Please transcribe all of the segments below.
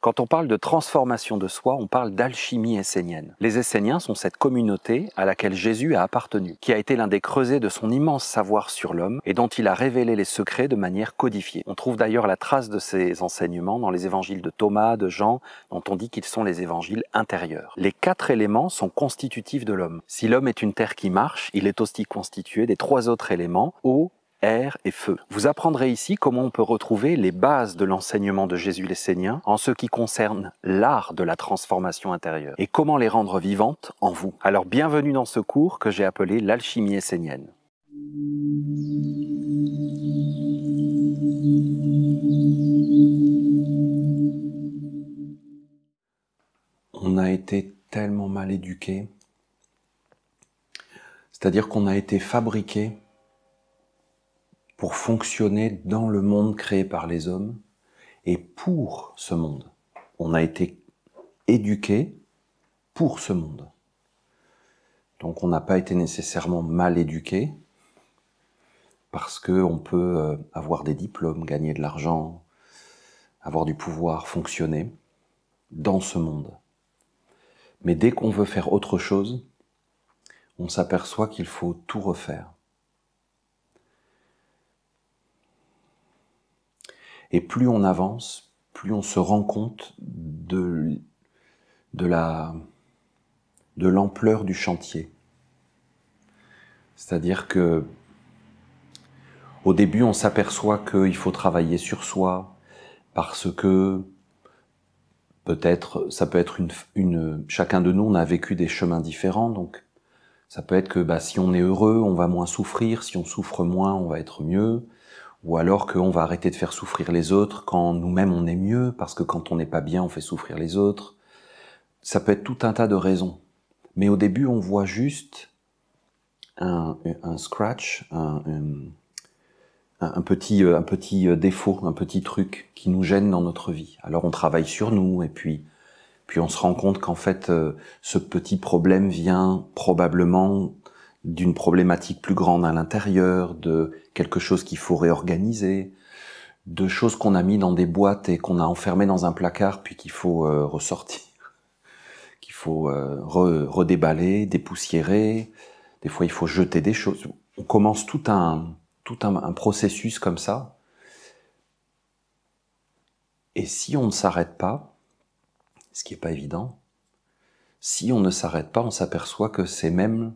Quand on parle de transformation de soi, on parle d'alchimie essénienne. Les Esséniens sont cette communauté à laquelle Jésus a appartenu, qui a été l'un des creusés de son immense savoir sur l'homme et dont il a révélé les secrets de manière codifiée. On trouve d'ailleurs la trace de ces enseignements dans les évangiles de Thomas, de Jean, dont on dit qu'ils sont les évangiles intérieurs. Les quatre éléments sont constitutifs de l'homme. Si l'homme est une terre qui marche, il est aussi constitué des trois autres éléments, eau, air et feu. Vous apprendrez ici comment on peut retrouver les bases de l'enseignement de Jésus les l'Essénien en ce qui concerne l'art de la transformation intérieure et comment les rendre vivantes en vous. Alors bienvenue dans ce cours que j'ai appelé l'alchimie essénienne. On a été tellement mal éduqués, c'est-à-dire qu'on a été fabriqués pour fonctionner dans le monde créé par les hommes et pour ce monde. On a été éduqué pour ce monde. Donc on n'a pas été nécessairement mal éduqué parce qu'on peut euh, avoir des diplômes, gagner de l'argent, avoir du pouvoir, fonctionner dans ce monde. Mais dès qu'on veut faire autre chose, on s'aperçoit qu'il faut tout refaire. Et plus on avance, plus on se rend compte de, de la de l'ampleur du chantier. C'est-à-dire que au début, on s'aperçoit qu'il faut travailler sur soi parce que peut-être ça peut être une, chacun de nous on a vécu des chemins différents donc ça peut être que bah, si on est heureux on va moins souffrir si on souffre moins on va être mieux ou alors qu'on va arrêter de faire souffrir les autres quand nous-mêmes on est mieux, parce que quand on n'est pas bien, on fait souffrir les autres. Ça peut être tout un tas de raisons. Mais au début, on voit juste un, scratch, un, petit, un petit défaut, un petit truc qui nous gêne dans notre vie. Alors on travaille sur nous et puis, puis on se rend compte qu'en fait, euh, ce petit problème vient probablement d'une problématique plus grande à l'intérieur, de quelque chose qu'il faut réorganiser, de choses qu'on a mis dans des boîtes et qu'on a enfermées dans un placard puis qu'il faut euh, ressortir, qu'il faut euh, redéballer, dépoussiérer. Des fois, il faut jeter des choses. On commence tout un, tout un, un processus comme ça. Et si on ne s'arrête pas, ce qui n'est pas évident, si on ne s'arrête pas, on s'aperçoit que c'est même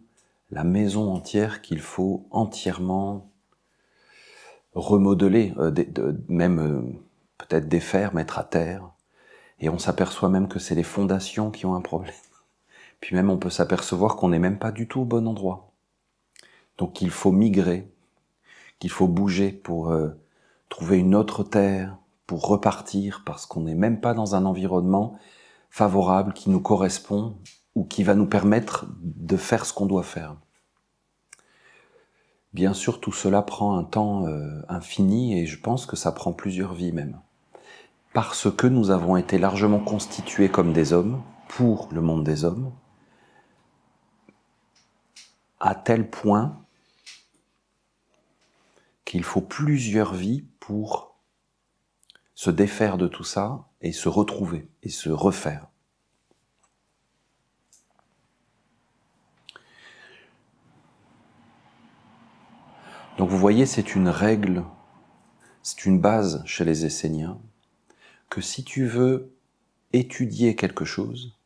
la maison entière qu'il faut entièrement remodeler, euh, même euh, peut-être défaire, mettre à terre. Et on s'aperçoit même que c'est les fondations qui ont un problème. Puis même on peut s'apercevoir qu'on n'est même pas du tout au bon endroit. Donc il faut migrer, qu'il faut bouger pour euh, trouver une autre terre, pour repartir, parce qu'on n'est même pas dans un environnement favorable qui nous correspond ou qui va nous permettre de faire ce qu'on doit faire. Bien sûr, tout cela prend un temps euh, infini et je pense que ça prend plusieurs vies même. Parce que nous avons été largement constitués comme des hommes, pour le monde des hommes, à tel point qu'il faut plusieurs vies pour se défaire de tout ça et se retrouver et se refaire. Donc vous voyez, c'est une règle, c'est une base chez les Esséniens, que si tu veux étudier quelque chose,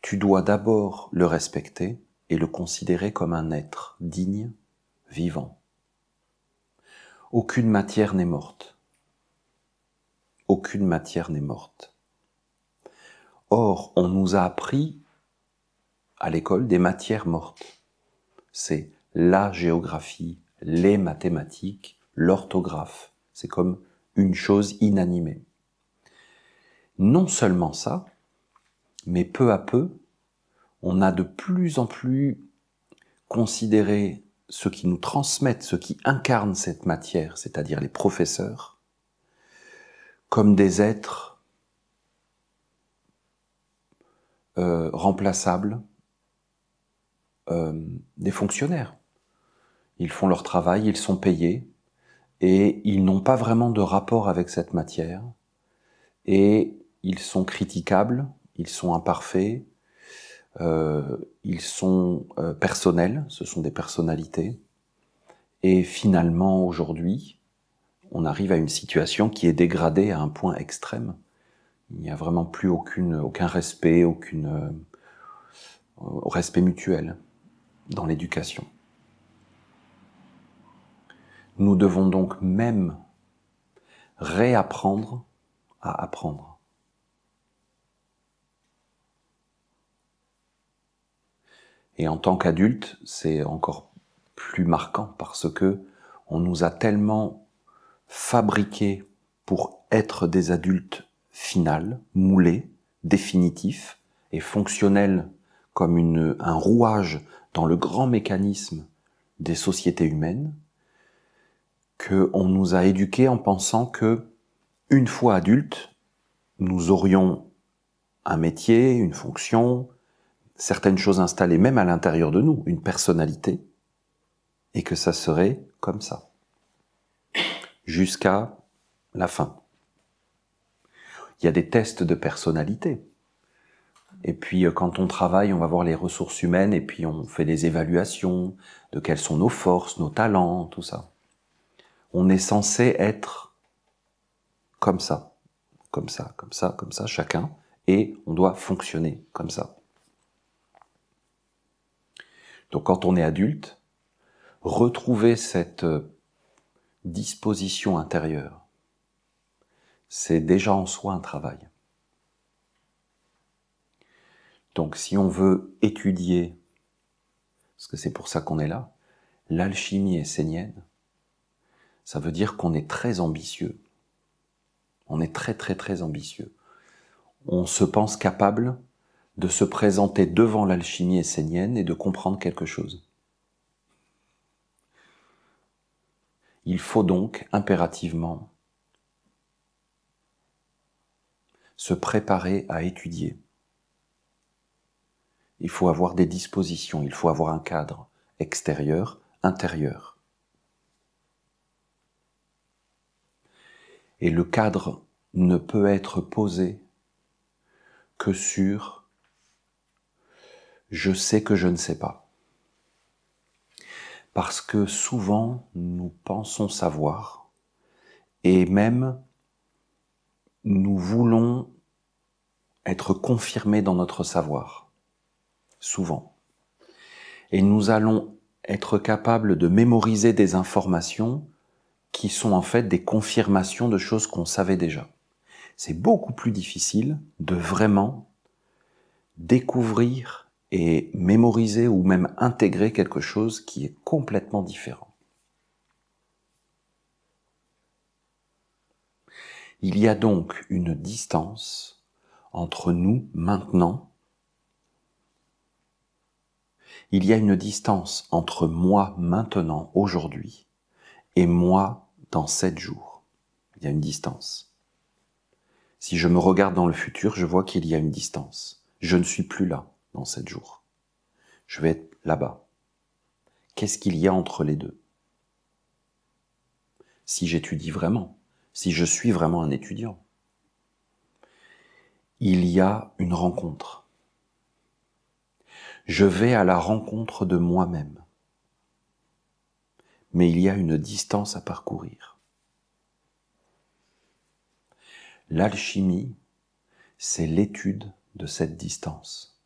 tu dois d'abord le respecter et le considérer comme un être digne, vivant. Aucune matière n'est morte. Aucune matière n'est morte. Or, on nous a appris à l'école des matières mortes. C'est la géographie, les mathématiques, l'orthographe. C'est comme une chose inanimée. Non seulement ça, mais peu à peu, on a de plus en plus considéré ceux qui nous transmettent, ceux qui incarnent cette matière, c'est-à-dire les professeurs, comme des êtres euh, remplaçables, euh, des fonctionnaires. Ils font leur travail, ils sont payés, et ils n'ont pas vraiment de rapport avec cette matière, et ils sont critiquables, ils sont imparfaits, euh, ils sont euh, personnels, ce sont des personnalités, et finalement aujourd'hui, on arrive à une situation qui est dégradée à un point extrême. Il n'y a vraiment plus aucune, aucun respect, aucune, euh, respect mutuel dans l'éducation. Nous devons donc même réapprendre à apprendre. Et en tant qu'adulte, c'est encore plus marquant parce que on nous a tellement fabriqués pour être des adultes finales, moulés, définitifs et fonctionnels comme un rouage dans le grand mécanisme des sociétés humaines, qu'on nous a éduqués en pensant que, une fois adultes, nous aurions un métier, une fonction, certaines choses installées même à l'intérieur de nous, une personnalité, et que ça serait comme ça, jusqu'à la fin. Il y a des tests de personnalité. Et puis euh, quand on travaille, on va voir les ressources humaines et puis on fait des évaluations de quelles sont nos forces, nos talents, tout ça on est censé être comme ça, comme ça, comme ça, comme ça, chacun, et on doit fonctionner comme ça. Donc quand on est adulte, retrouver cette euh, disposition intérieure, c'est déjà en soi un travail. Donc si on veut étudier, parce que c'est pour ça qu'on est là, l'alchimie essénienne, ça veut dire qu'on est très ambitieux. On est très très très ambitieux. On se pense capable de se présenter devant l'alchimie essénienne et de comprendre quelque chose. Il faut donc impérativement se préparer à étudier. Il faut avoir des dispositions, il faut avoir un cadre extérieur, intérieur. et le cadre ne peut être posé que sur je sais que je ne sais pas. Parce que souvent nous pensons savoir et même nous voulons être confirmés dans notre savoir, souvent. Et nous allons être capables de mémoriser des informations qui sont en fait des confirmations de choses qu'on savait déjà. C'est beaucoup plus difficile de vraiment découvrir et mémoriser ou même intégrer quelque chose qui est complètement différent. Il y a donc une distance entre nous maintenant. Il y a une distance entre moi maintenant, aujourd'hui, et moi dans sept jours. Il y a une distance. Si je me regarde dans le futur, je vois qu'il y a une distance. Je ne suis plus là dans sept jours. Je vais être là-bas. Qu'est-ce qu'il y a entre les deux Si j'étudie vraiment, si je suis vraiment un étudiant, il y a une rencontre. Je vais à la rencontre de moi-même mais il y a une distance à parcourir. L'alchimie, c'est l'étude de cette distance.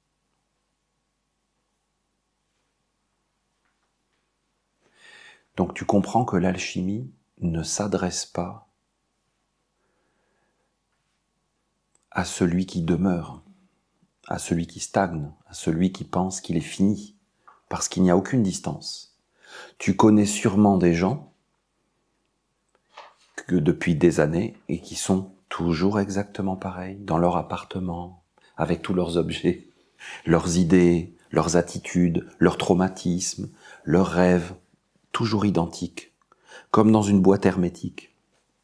Donc tu comprends que l'alchimie ne s'adresse pas à celui qui demeure, à celui qui stagne, à celui qui pense qu'il est fini, parce qu'il n'y a aucune distance. Tu connais sûrement des gens que depuis des années et qui sont toujours exactement pareils dans leur appartement, avec tous leurs objets, leurs idées, leurs attitudes, leurs traumatismes, leurs rêves, toujours identiques, comme dans une boîte hermétique.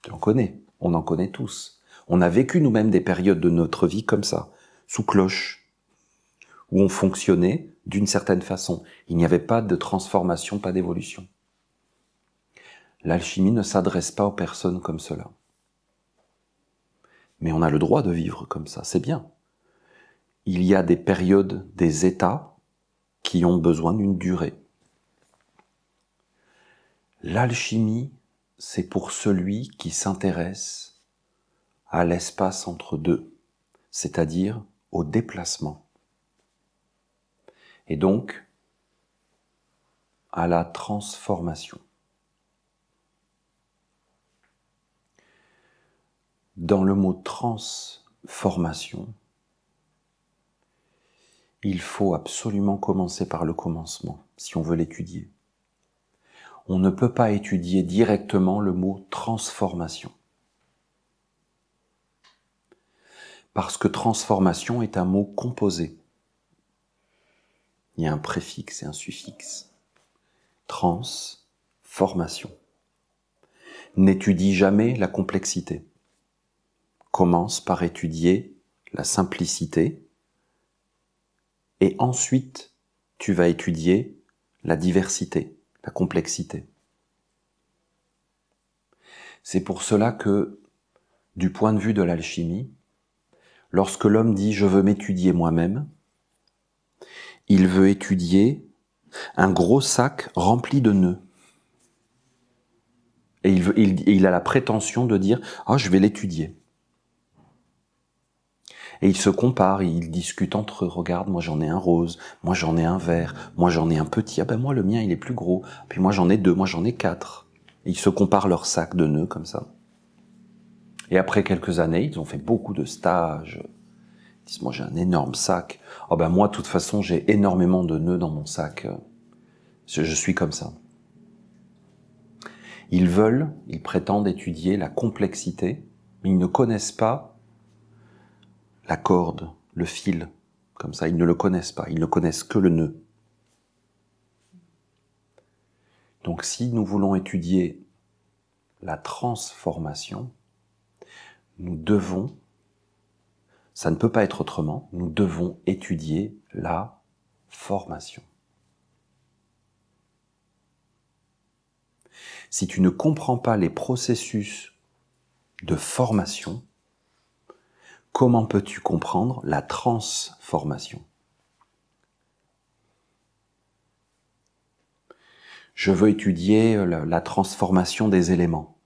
Tu en connais, on en connaît tous. On a vécu nous-mêmes des périodes de notre vie comme ça, sous cloche, où on fonctionnait d'une certaine façon. Il n'y avait pas de transformation, pas d'évolution. L'alchimie ne s'adresse pas aux personnes comme cela. Mais on a le droit de vivre comme ça, c'est bien. Il y a des périodes, des états qui ont besoin d'une durée. L'alchimie, c'est pour celui qui s'intéresse à l'espace entre deux, c'est-à-dire au déplacement et donc à la transformation. Dans le mot transformation, il faut absolument commencer par le commencement si on veut l'étudier. On ne peut pas étudier directement le mot transformation. Parce que transformation est un mot composé. Il y a un préfixe et un suffixe. Trans, formation. N'étudie jamais la complexité. Commence par étudier la simplicité et ensuite tu vas étudier la diversité, la complexité. C'est pour cela que, du point de vue de l'alchimie, lorsque l'homme dit je veux m'étudier moi-même, il veut étudier un gros sac rempli de nœuds. Et il, il, a la prétention de dire Ah, je vais l'étudier. Et ils se comparent, ils discutent entre eux. Regarde, moi j'en ai un rose, moi j'en ai un vert, moi j'en ai un petit. Ah ben moi le mien il est plus gros. Puis moi j'en ai deux, moi j'en ai quatre. ils se comparent leur sac de nœuds comme ça. Et après quelques années, ils ont fait beaucoup de stages disent, moi j'ai un énorme sac. Oh ben moi, de toute façon, j'ai énormément de nœuds dans mon sac. je suis comme ça. Ils veulent, ils prétendent étudier la complexité, mais ils ne connaissent pas la corde, le fil, comme ça, ils ne le connaissent pas, ils ne connaissent que le nœud. Donc si nous voulons étudier la transformation, nous devons ça ne peut pas être autrement. Nous devons étudier la formation. Si tu ne comprends pas les processus de formation, comment peux-tu comprendre la transformation Je veux étudier la transformation des éléments.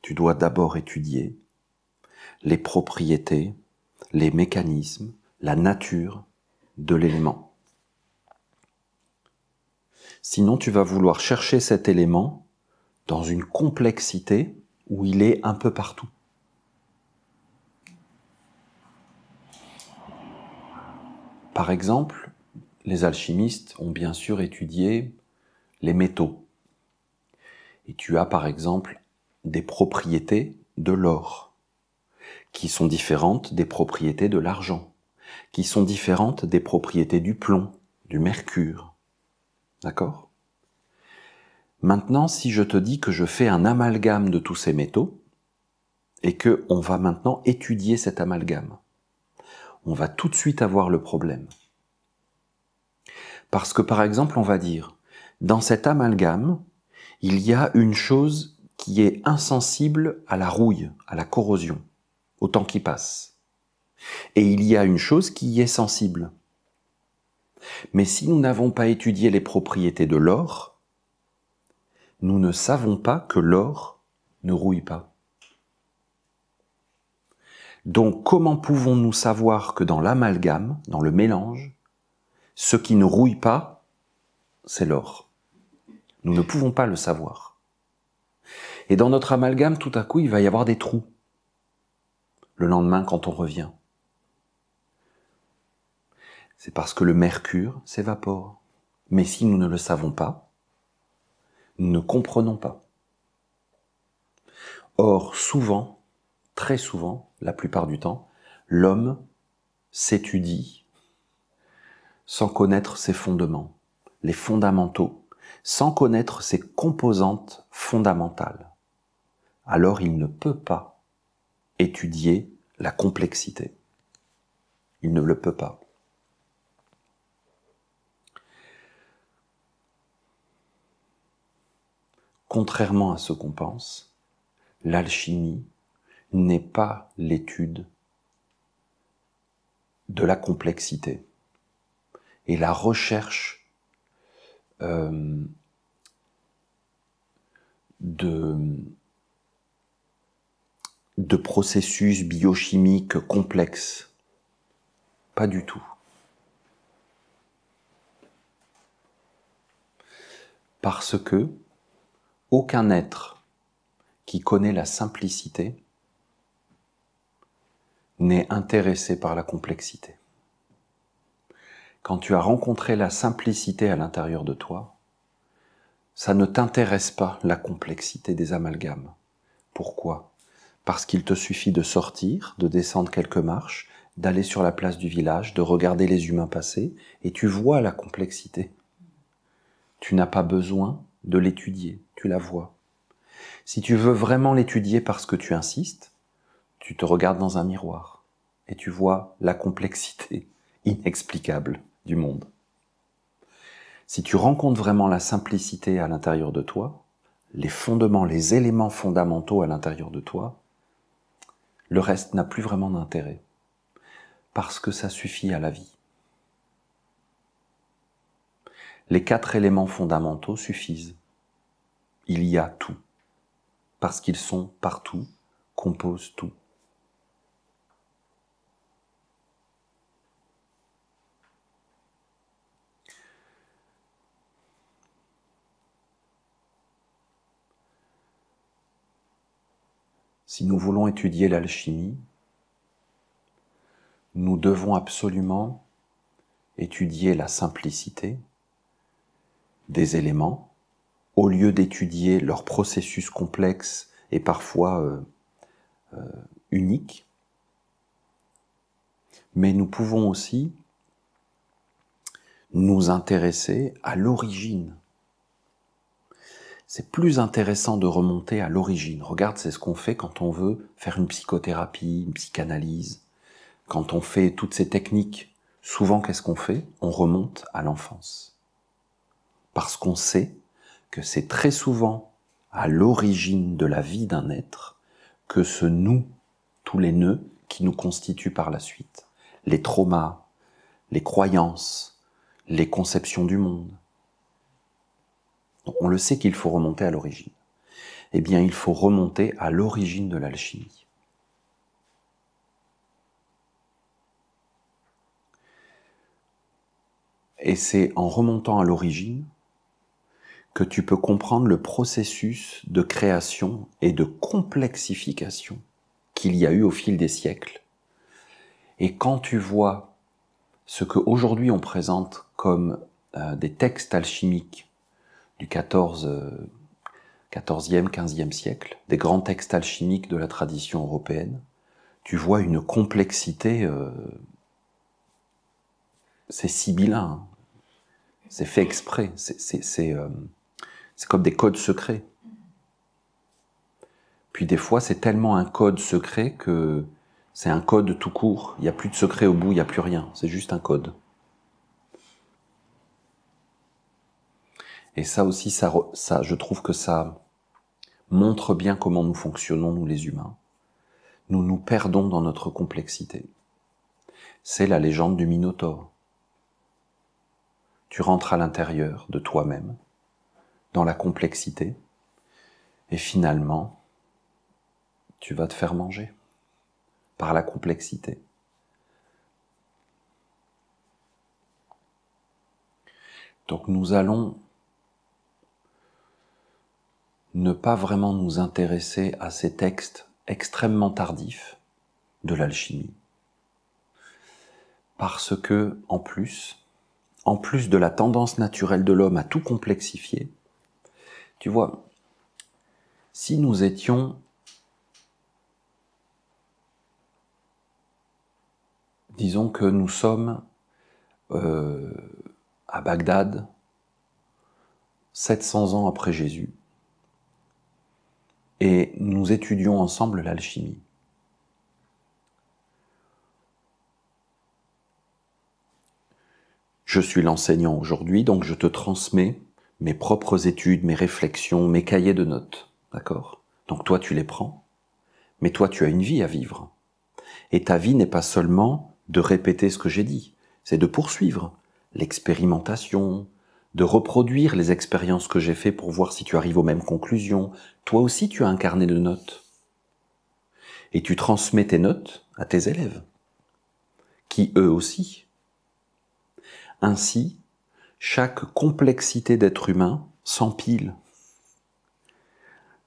Tu dois d'abord étudier les propriétés, les mécanismes, la nature de l'élément. Sinon, tu vas vouloir chercher cet élément dans une complexité où il est un peu partout. Par exemple, les alchimistes ont bien sûr étudié les métaux. Et tu as par exemple des propriétés de l'or qui sont différentes des propriétés de l'argent, qui sont différentes des propriétés du plomb, du mercure. D'accord Maintenant, si je te dis que je fais un amalgame de tous ces métaux, et que va maintenant étudier cet amalgame, on va tout de suite avoir le problème. Parce que par exemple, on va dire, dans cet amalgame, il y a une chose qui est insensible à la rouille, à la corrosion au temps qui passe. Et il y a une chose qui y est sensible. Mais si nous n'avons pas étudié les propriétés de l'or, nous ne savons pas que l'or ne rouille pas. Donc comment pouvons-nous savoir que dans l'amalgame, dans le mélange, ce qui ne rouille pas, c'est l'or Nous ne pouvons pas le savoir. Et dans notre amalgame, tout à coup, il va y avoir des trous le lendemain quand on revient. C'est parce que le mercure s'évapore. Mais si nous ne le savons pas, nous ne comprenons pas. Or, souvent, très souvent, la plupart du temps, l'homme s'étudie sans connaître ses fondements, les fondamentaux, sans connaître ses composantes fondamentales. Alors il ne peut pas étudier la complexité. Il ne le peut pas. Contrairement à ce qu'on pense, l'alchimie n'est pas l'étude de la complexité et la recherche euh, de, de processus biochimiques complexes. Pas du tout. Parce que aucun être qui connaît la simplicité n'est intéressé par la complexité. Quand tu as rencontré la simplicité à l'intérieur de toi, ça ne t'intéresse pas la complexité des amalgames. Pourquoi parce qu'il te suffit de sortir, de descendre quelques marches, d'aller sur la place du village, de regarder les humains passer, et tu vois la complexité. Tu n'as pas besoin de l'étudier, tu la vois. Si tu veux vraiment l'étudier parce que tu insistes, tu te regardes dans un miroir et tu vois la complexité inexplicable du monde. Si tu rencontres vraiment la simplicité à l'intérieur de toi, les fondements, les éléments fondamentaux à l'intérieur de toi, le reste n'a plus vraiment d'intérêt, parce que ça suffit à la vie. Les quatre éléments fondamentaux suffisent. Il y a tout, parce qu'ils sont partout, composent tout. Si nous voulons étudier l'alchimie, nous devons absolument étudier la simplicité des éléments au lieu d'étudier leur processus complexe et parfois euh, euh, unique. Mais nous pouvons aussi nous intéresser à l'origine c'est plus intéressant de remonter à l'origine. Regarde, c'est ce qu'on fait quand on veut faire une psychothérapie, une psychanalyse, quand on fait toutes ces techniques. Souvent, qu'est-ce qu'on fait On remonte à l'enfance. Parce qu'on sait que c'est très souvent à l'origine de la vie d'un être que se nouent tous les nœuds qui nous constituent par la suite. Les traumas, les croyances, les conceptions du monde, on le sait qu'il faut remonter à l'origine. Eh bien, il faut remonter à l'origine de l'alchimie. Et c'est en remontant à l'origine que tu peux comprendre le processus de création et de complexification qu'il y a eu au fil des siècles. Et quand tu vois ce que aujourd'hui on présente comme euh, des textes alchimiques du 14, e 15e siècle, des grands textes alchimiques de la tradition européenne, tu vois une complexité. Euh, c'est sibyllin, hein. c'est fait exprès, euh, c'est comme des codes secrets. Puis des fois, c'est tellement un code secret que c'est un code tout court. Il n'y a plus de secret au bout, il n'y a plus rien. C'est juste un code. Et ça aussi, ça, je trouve que ça montre bien comment nous fonctionnons, nous les humains. Nous nous perdons dans notre complexité. C'est la légende du Minotaure. Tu rentres à l'intérieur de toi-même, dans la complexité, et finalement, tu vas te faire manger par la complexité. Donc nous allons ne pas vraiment nous intéresser à ces textes extrêmement tardifs de l'alchimie. Parce que, en plus, en plus de la tendance naturelle de l'homme à tout complexifier, tu vois, si nous étions disons que nous sommes euh, à Bagdad 700 ans après Jésus, et nous étudions ensemble l'alchimie. Je suis l'enseignant aujourd'hui, donc je te transmets mes propres études, mes réflexions, mes cahiers de notes. D'accord Donc toi, tu les prends, mais toi, tu as une vie à vivre. Et ta vie n'est pas seulement de répéter ce que j'ai dit, c'est de poursuivre l'expérimentation, de reproduire les expériences que j'ai faites pour voir si tu arrives aux mêmes conclusions. Toi aussi, tu as incarné carnet de notes. Et tu transmets tes notes à tes élèves, qui eux aussi. Ainsi, chaque complexité d'être humain s'empile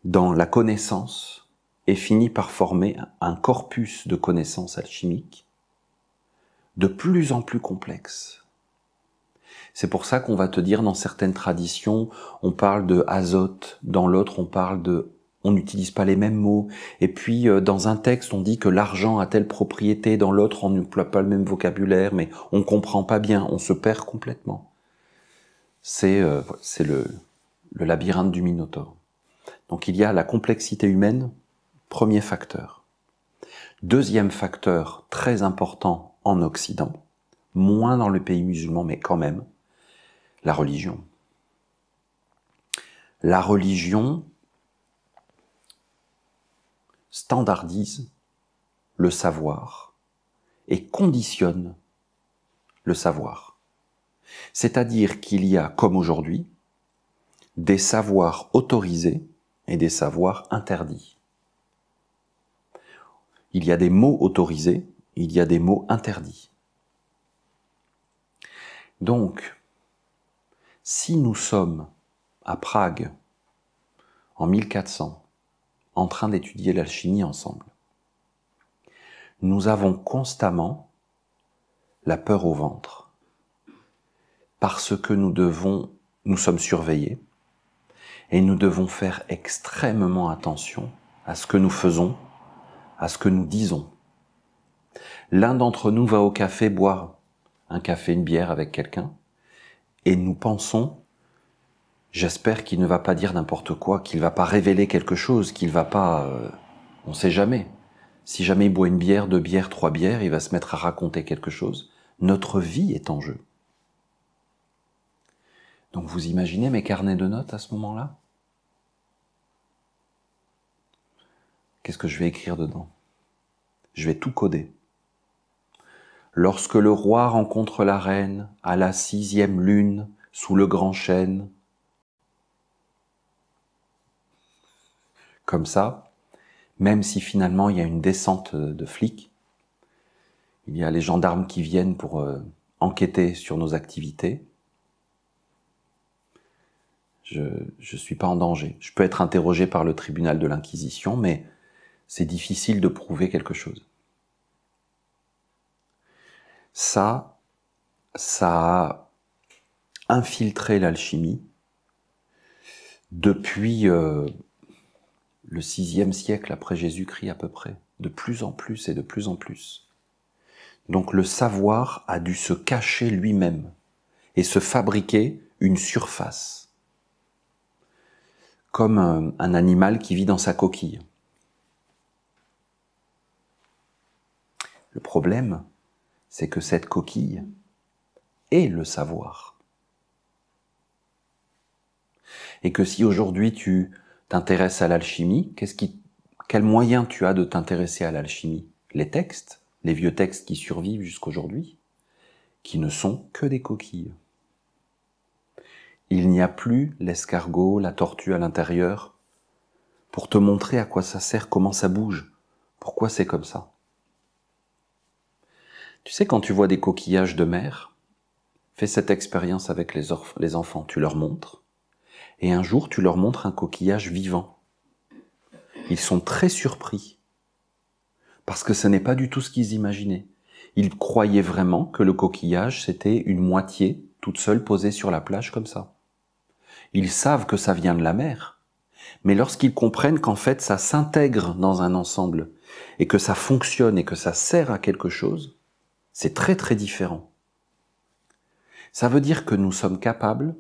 dans la connaissance et finit par former un corpus de connaissances alchimiques de plus en plus complexe c'est pour ça qu'on va te dire dans certaines traditions, on parle de azote, dans l'autre on parle de on n'utilise pas les mêmes mots. Et puis, euh, dans un texte, on dit que l'argent a telle propriété, dans l'autre, on n'emploie pas le même vocabulaire, mais on comprend pas bien, on se perd complètement. C'est euh, le, le labyrinthe du Minotaure. Donc il y a la complexité humaine, premier facteur. Deuxième facteur très important en Occident, moins dans le pays musulman, mais quand même, la religion. La religion standardise le savoir et conditionne le savoir. C'est-à-dire qu'il y a, comme aujourd'hui, des savoirs autorisés et des savoirs interdits. Il y a des mots autorisés, il y a des mots interdits. Donc, si nous sommes à Prague en 1400 en train d'étudier l'alchimie ensemble, nous avons constamment la peur au ventre parce que nous devons, nous sommes surveillés et nous devons faire extrêmement attention à ce que nous faisons, à ce que nous disons. L'un d'entre nous va au café boire un café, une bière avec quelqu'un et nous pensons, j'espère qu'il ne va pas dire n'importe quoi, qu'il va pas révéler quelque chose, qu'il va pas... On euh, on sait jamais. Si jamais il boit une bière, deux bières, trois bières, il va se mettre à raconter quelque chose. Notre vie est en jeu. Donc vous imaginez mes carnets de notes à ce moment-là Qu'est-ce que je vais écrire dedans Je vais tout coder lorsque le roi rencontre la reine à la sixième lune sous le grand chêne. Comme ça, même si finalement il y a une descente euh, de flics, il y a les gendarmes qui viennent pour euh, enquêter sur nos activités, je ne suis pas en danger. Je peux être interrogé par le tribunal de l'Inquisition, mais c'est difficile de prouver quelque chose ça, ça a infiltré l'alchimie depuis euh, le sixième siècle après Jésus-Christ à peu près, de plus en plus et de plus en plus. Donc le savoir a dû se cacher lui-même et se fabriquer une surface, comme un animal qui vit dans sa coquille. Le problème, c'est que cette coquille est le savoir. Et que si aujourd'hui tu t'intéresses à l'alchimie, qu'est-ce qui, quel moyen tu as de t'intéresser à l'alchimie Les textes, les vieux textes qui survivent jusqu'aujourd'hui, qui ne sont que des coquilles. Il n'y a plus l'escargot, la tortue à l'intérieur, pour te montrer à quoi ça sert, comment ça bouge, pourquoi c'est comme ça. Tu sais, quand tu vois des coquillages de mer, fais cette expérience avec les, les enfants. Tu leur montres, et un jour, tu leur montres un coquillage vivant. Ils sont très surpris, parce que ce n'est pas du tout ce qu'ils imaginaient. Ils croyaient vraiment que le coquillage, c'était une moitié toute seule posée sur la plage comme ça. Ils savent que ça vient de la mer, mais lorsqu'ils comprennent qu'en fait ça s'intègre dans un ensemble, et que ça fonctionne et que ça sert à quelque chose, c'est très très différent. Ça veut dire que nous sommes capables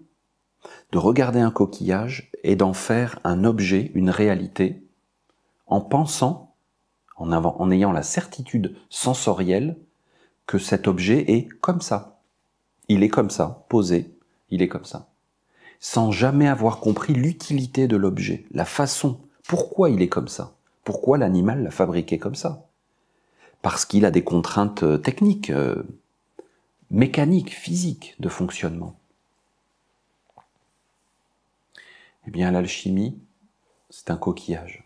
de regarder un coquillage et d'en faire un objet, une réalité, en pensant, en, ayant la certitude sensorielle que cet objet est comme ça. Il est comme ça, posé, il est comme ça. Sans jamais avoir compris l'utilité de l'objet, la façon, pourquoi il est comme ça, pourquoi l'animal l'a fabriqué comme ça parce qu'il a des contraintes euh, techniques, euh, mécaniques, physiques de fonctionnement. Eh bien, l'alchimie, c'est un coquillage.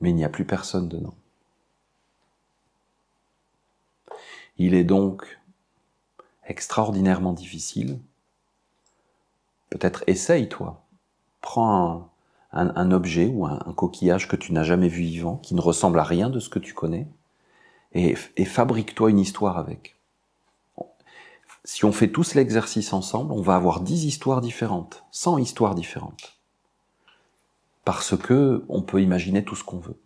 Mais il n'y a plus personne dedans. Il est donc extraordinairement difficile. Peut-être essaye-toi. Prends un, un, objet ou un, coquillage que tu n'as jamais vu vivant, qui ne ressemble à rien de ce que tu connais, et, et fabrique-toi une histoire avec. Si on fait tous l'exercice ensemble, on va avoir dix histoires différentes, cent histoires différentes. Parce que on peut imaginer tout ce qu'on veut.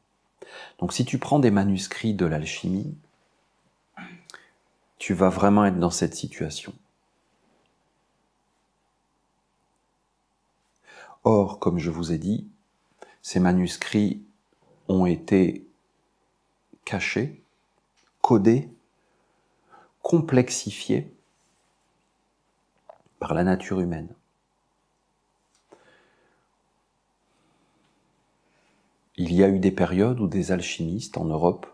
Donc si tu prends des manuscrits de l'alchimie, tu vas vraiment être dans cette situation. Or, comme je vous ai dit, ces manuscrits ont été cachés, codés, complexifiés par la nature humaine. Il y a eu des périodes où des alchimistes en Europe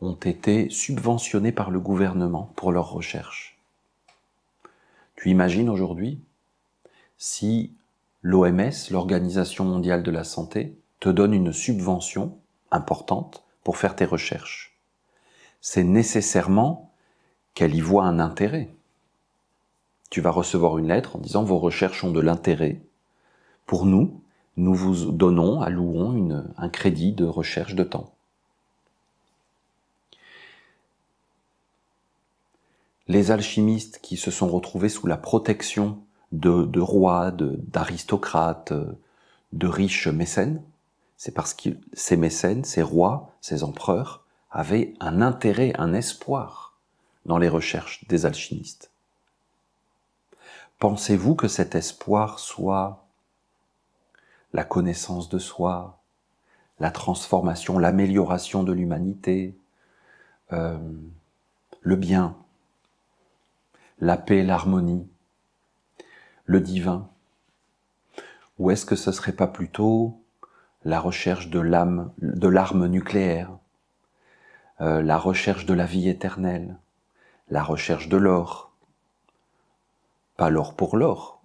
ont été subventionnés par le gouvernement pour leurs recherches. Tu imagines aujourd'hui si l'OMS, l'Organisation mondiale de la santé, te donne une subvention importante pour faire tes recherches. C'est nécessairement qu'elle y voit un intérêt. Tu vas recevoir une lettre en disant vos recherches ont de l'intérêt. Pour nous, nous vous donnons, allouons une, un crédit de recherche de temps. Les alchimistes qui se sont retrouvés sous la protection de, de rois, d'aristocrates, euh, de, riches mécènes. C'est parce que ces mécènes, ces rois, ces empereurs avaient un intérêt, un espoir dans les recherches des alchimistes. Pensez-vous que cet espoir soit la connaissance de soi, la transformation, l'amélioration de l'humanité, euh, le bien, la paix, l'harmonie, le divin Ou est-ce que ce serait pas plutôt la recherche de l'âme, de l'arme nucléaire, euh, la recherche de la vie éternelle, la recherche de l'or Pas l'or pour l'or.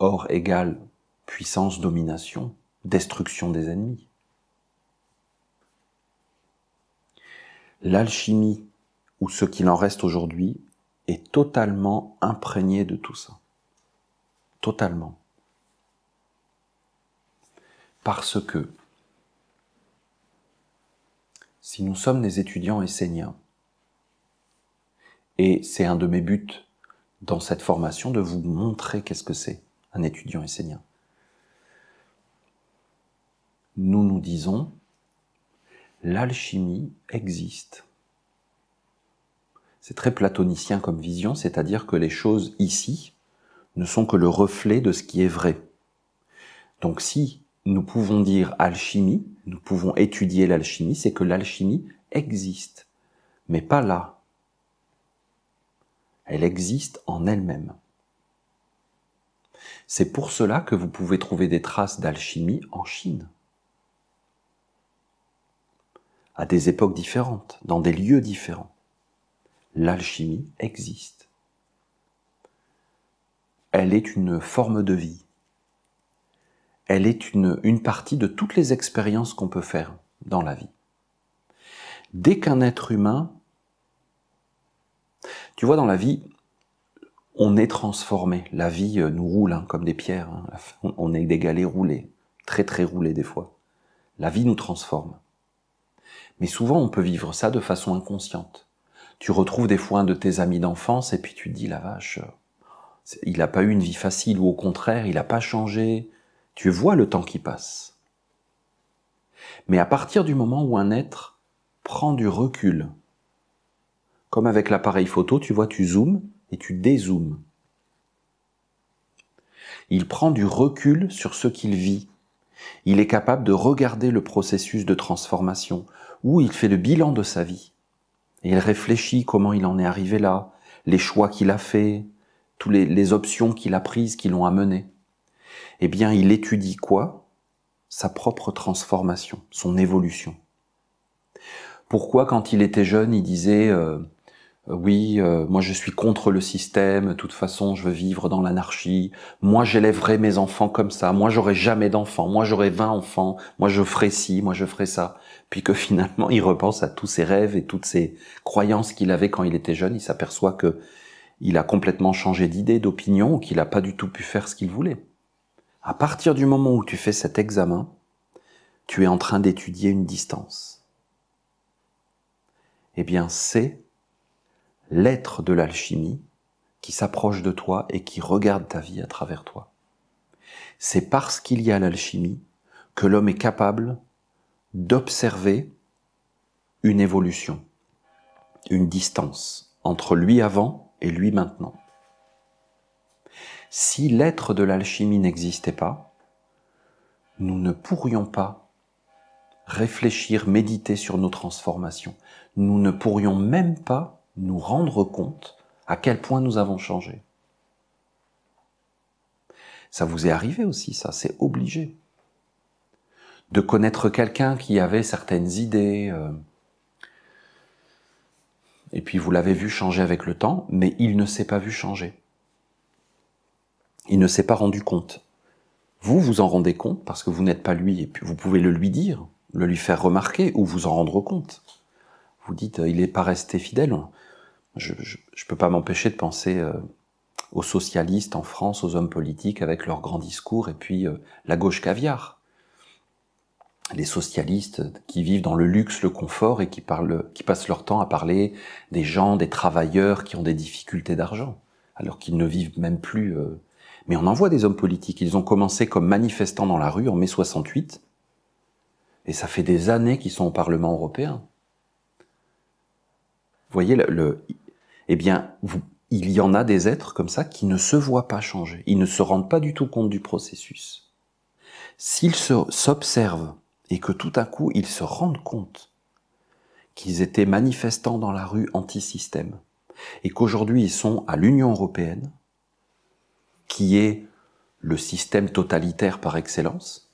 Or égale puissance, domination, destruction des ennemis. L'alchimie, ou ce qu'il en reste aujourd'hui, est totalement imprégnée de tout ça totalement. Parce que si nous sommes des étudiants esséniens, et c'est un de mes buts dans cette formation de vous montrer qu'est-ce que c'est un étudiant essénien, nous nous disons, l'alchimie existe. C'est très platonicien comme vision, c'est-à-dire que les choses ici, ne sont que le reflet de ce qui est vrai. Donc si nous pouvons dire alchimie, nous pouvons étudier l'alchimie, c'est que l'alchimie existe, mais pas là. Elle existe en elle-même. C'est pour cela que vous pouvez trouver des traces d'alchimie en Chine, à des époques différentes, dans des lieux différents. L'alchimie existe elle est une forme de vie. Elle est une, une partie de toutes les expériences qu'on peut faire dans la vie. Dès qu'un être humain, tu vois, dans la vie, on est transformé. La vie euh, nous roule hein, comme des pierres. Hein. On est des galets roulés, très très roulés des fois. La vie nous transforme. Mais souvent, on peut vivre ça de façon inconsciente. Tu retrouves des fois un de tes amis d'enfance et puis tu te dis, la vache, euh, il n'a pas eu une vie facile ou au contraire, il n'a pas changé. Tu vois le temps qui passe. Mais à partir du moment où un être prend du recul, comme avec l'appareil photo, tu vois, tu zoomes et tu dézooms. Il prend du recul sur ce qu'il vit. Il est capable de regarder le processus de transformation, où il fait le bilan de sa vie. Et il réfléchit comment il en est arrivé là, les choix qu'il a faits, toutes les, les options qu'il a prises qui l'ont amené, eh bien, il étudie quoi Sa propre transformation, son évolution. Pourquoi, quand il était jeune, il disait euh, euh, oui, euh, moi je suis contre le système, de toute façon je veux vivre dans l'anarchie, moi j'élèverai mes enfants comme ça, moi j'aurai jamais d'enfants, moi j'aurai 20 enfants, moi je ferai ci, moi je ferai ça. Puis que finalement il repense à tous ses rêves et toutes ses croyances qu'il avait quand il était jeune, il s'aperçoit que il a complètement changé d'idée, d'opinion, ou qu'il n'a pas du tout pu faire ce qu'il voulait. À partir du moment où tu fais cet examen, tu es en train d'étudier une distance. Eh bien, c'est l'être de l'alchimie qui s'approche de toi et qui regarde ta vie à travers toi. C'est parce qu'il y a l'alchimie que l'homme est capable d'observer une évolution, une distance entre lui avant et lui maintenant. Si l'être de l'alchimie n'existait pas, nous ne pourrions pas réfléchir, méditer sur nos transformations. Nous ne pourrions même pas nous rendre compte à quel point nous avons changé. Ça vous est arrivé aussi, ça, c'est obligé. De connaître quelqu'un qui avait certaines idées, euh, et puis vous l'avez vu changer avec le temps, mais il ne s'est pas vu changer. Il ne s'est pas rendu compte. Vous vous en rendez compte parce que vous n'êtes pas lui, et puis vous pouvez le lui dire, le lui faire remarquer ou vous en rendre compte. Vous dites, euh, il n'est pas resté fidèle. Je ne peux pas m'empêcher de penser euh, aux socialistes en France, aux hommes politiques avec leurs grands discours, et puis euh, la gauche caviar les socialistes qui vivent dans le luxe, le confort et qui, parlent, qui passent leur temps à parler des gens, des travailleurs qui ont des difficultés d'argent, alors qu'ils ne vivent même plus. Euh. Mais on en voit des hommes politiques. Ils ont commencé comme manifestants dans la rue en mai 68, et ça fait des années qu'ils sont au Parlement européen. Vous voyez, le, le eh bien, vous, il y en a des êtres comme ça qui ne se voient pas changer. Ils ne se rendent pas du tout compte du processus. S'ils s'observent et que tout à coup ils se rendent compte qu'ils étaient manifestants dans la rue anti-système et qu'aujourd'hui ils sont à l'Union européenne, qui est le système totalitaire par excellence,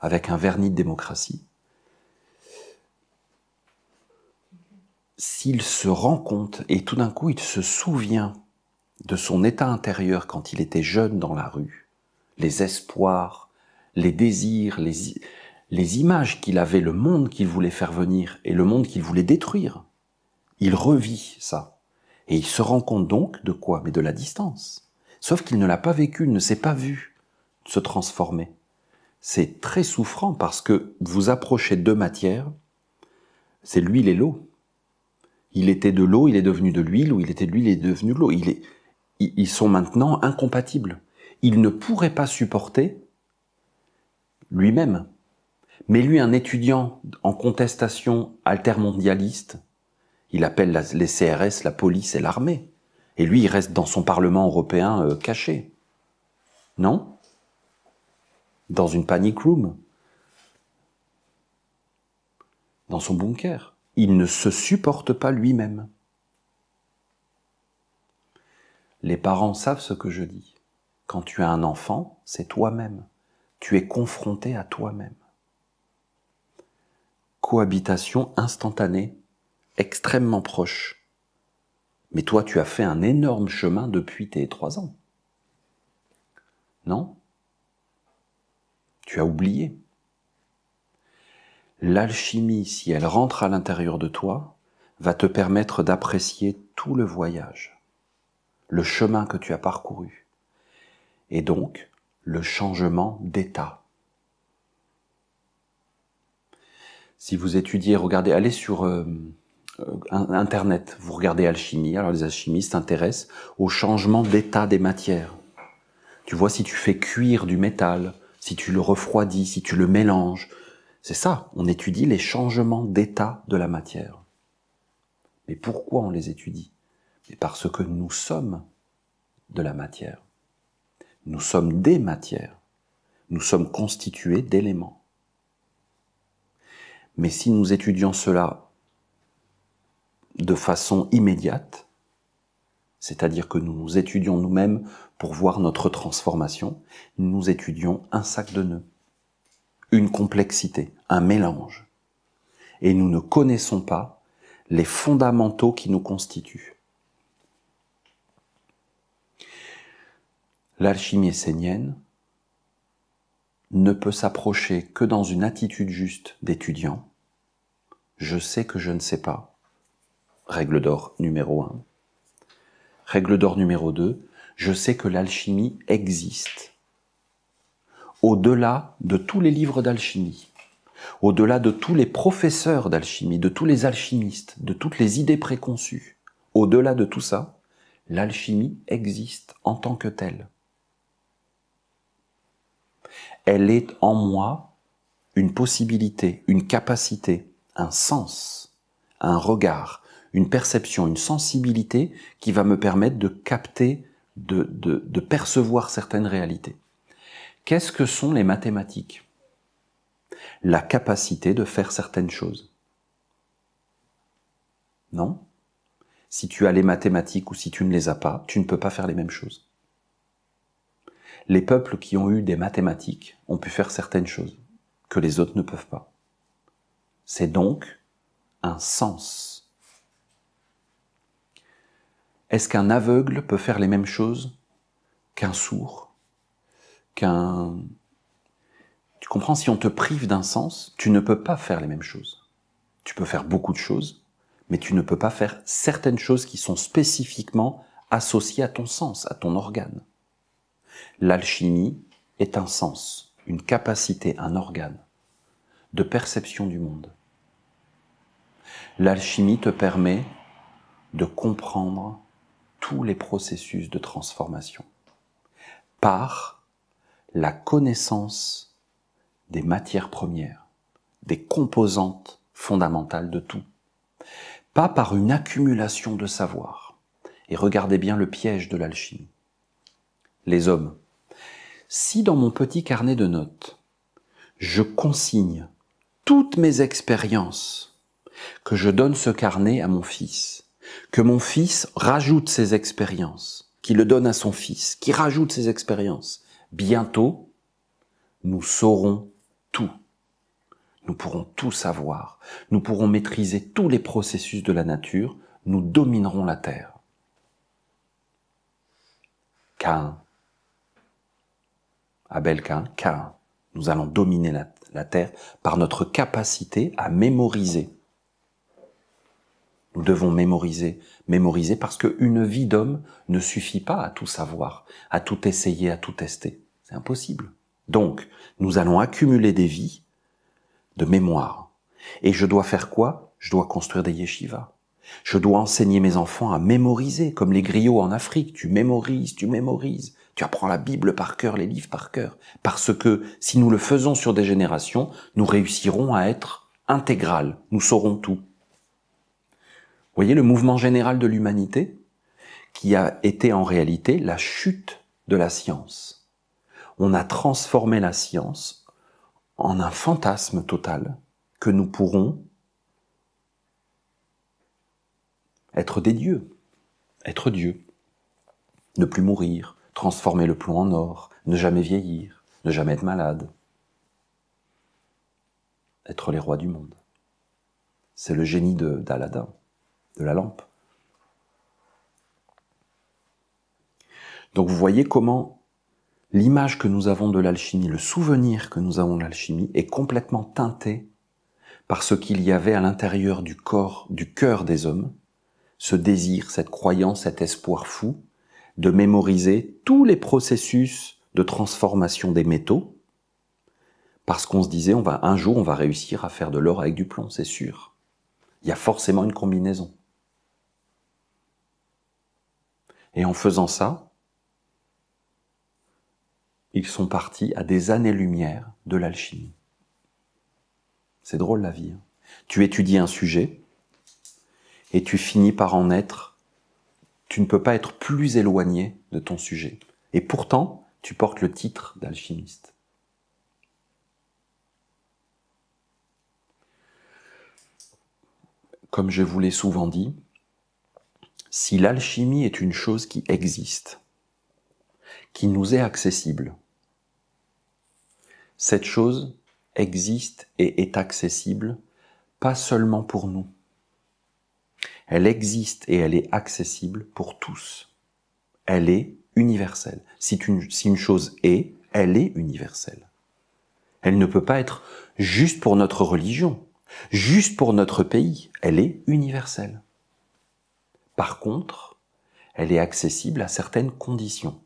avec un vernis de démocratie, s'il se rend compte et tout d'un coup il se souvient de son état intérieur quand il était jeune dans la rue, les espoirs, les désirs, les, les images qu'il avait, le monde qu'il voulait faire venir et le monde qu'il voulait détruire. Il revit ça. Et il se rend compte donc de quoi Mais de la distance. Sauf qu'il ne l'a pas vécu, il ne s'est pas vu se transformer. C'est très souffrant parce que vous approchez deux matières, c'est l'huile et l'eau. Il était de l'eau, il est devenu de l'huile, ou il était de l'huile, il est devenu de l'eau. Ils sont maintenant incompatibles. Il ne pourrait pas supporter lui-même mais lui, un étudiant en contestation altermondialiste, il appelle les CRS, la police et l'armée. Et lui, il reste dans son Parlement européen euh, caché. Non Dans une panic room. Dans son bunker. Il ne se supporte pas lui-même. Les parents savent ce que je dis. Quand tu as un enfant, c'est toi-même. Tu es confronté à toi-même cohabitation instantanée, extrêmement proche. Mais toi, tu as fait un énorme chemin depuis tes trois ans. Non Tu as oublié. L'alchimie, si elle rentre à l'intérieur de toi, va te permettre d'apprécier tout le voyage, le chemin que tu as parcouru, et donc le changement d'état si vous étudiez, regardez, allez sur euh, euh, Internet, vous regardez alchimie, alors les alchimistes s'intéressent au changement d'état des matières. Tu vois, si tu fais cuire du métal, si tu le refroidis, si tu le mélanges, c'est ça, on étudie les changements d'état de la matière. Mais pourquoi on les étudie parce que nous sommes de la matière. Nous sommes des matières. Nous sommes constitués d'éléments. Mais si nous étudions cela de façon immédiate, c'est-à-dire que nous nous étudions nous-mêmes pour voir notre transformation, nous étudions un sac de nœuds, une complexité, un mélange. Et nous ne connaissons pas les fondamentaux qui nous constituent. L'alchimie essénienne ne peut s'approcher que dans une attitude juste d'étudiant. Je sais que je ne sais pas. Règle d'or numéro 1. Règle d'or numéro 2. Je sais que l'alchimie existe. Au-delà de tous les livres d'alchimie, au-delà de tous les professeurs d'alchimie, de tous les alchimistes, de toutes les idées préconçues, au-delà de tout ça, l'alchimie existe en tant que telle elle est en moi une possibilité, une capacité, un sens, un regard, une perception, une sensibilité qui va me permettre de capter, de, percevoir certaines réalités. Qu'est-ce que sont les mathématiques La capacité de faire certaines choses. Non Si tu as les mathématiques ou si tu ne les as pas, tu ne peux pas faire les mêmes choses les peuples qui ont eu des mathématiques ont pu faire certaines choses que les autres ne peuvent pas. C'est donc un sens. Est-ce qu'un aveugle peut faire les mêmes choses qu'un sourd, qu'un... Tu comprends, si on te prive d'un sens, tu ne peux pas faire les mêmes choses. Tu peux faire beaucoup de choses, mais tu ne peux pas faire certaines choses qui sont spécifiquement associées à ton sens, à ton organe. L'alchimie est un sens, une capacité, un organe de perception du monde. L'alchimie te permet de comprendre tous les processus de transformation par la connaissance des matières premières, des composantes fondamentales de tout, pas par une accumulation de savoir. Et regardez bien le piège de l'alchimie les hommes. Si dans mon petit carnet de notes, je consigne toutes mes expériences, que je donne ce carnet à mon fils, que mon fils rajoute ses expériences, qu'il le donne à son fils, qui rajoute ses expériences, bientôt, nous saurons tout. Nous pourrons tout savoir, nous pourrons maîtriser tous les processus de la nature, nous dominerons la Terre. Cain Abel Kahn, car Nous allons dominer la, la terre par notre capacité à mémoriser. Nous devons mémoriser, mémoriser parce qu'une vie d'homme ne suffit pas à tout savoir, à tout essayer, à tout tester. C'est impossible. Donc, nous allons accumuler des vies de mémoire. Et je dois faire quoi Je dois construire des yeshivas. Je dois enseigner mes enfants à mémoriser, comme les griots en Afrique. Tu mémorises, tu mémorises. Tu apprends la Bible par cœur, les livres par cœur. Parce que si nous le faisons sur des générations, nous réussirons à être intégral. Nous saurons tout. Vous voyez le mouvement général de l'humanité qui a été en réalité la chute de la science. On a transformé la science en un fantasme total que nous pourrons être des dieux, être Dieu, ne plus mourir, transformer le plomb en or, ne jamais vieillir, ne jamais être malade, être les rois du monde. C'est le génie d'Aladin, de, la lampe. Donc vous voyez comment l'image que nous avons de l'alchimie, le souvenir que nous avons de l'alchimie est complètement teinté par ce qu'il y avait à l'intérieur du corps, du cœur des hommes, ce désir, cette croyance, cet espoir fou, de mémoriser tous les processus de transformation des métaux, parce qu'on se disait, on va, un jour, on va réussir à faire de l'or avec du plomb, c'est sûr. Il y a forcément une combinaison. Et en faisant ça, ils sont partis à des années-lumière de l'alchimie. C'est drôle la vie. Hein. tu étudies un sujet et tu finis par en être tu ne peux pas être plus éloigné de ton sujet. Et pourtant, tu portes le titre d'alchimiste. Comme je vous l'ai souvent dit, si l'alchimie est une chose qui existe, qui nous est accessible, cette chose existe et est accessible pas seulement pour nous, elle existe et elle est accessible pour tous. Elle est universelle. Si une, chose est, elle est universelle. Elle ne peut pas être juste pour notre religion, juste pour notre pays. Elle est universelle. Par contre, elle est accessible à certaines conditions.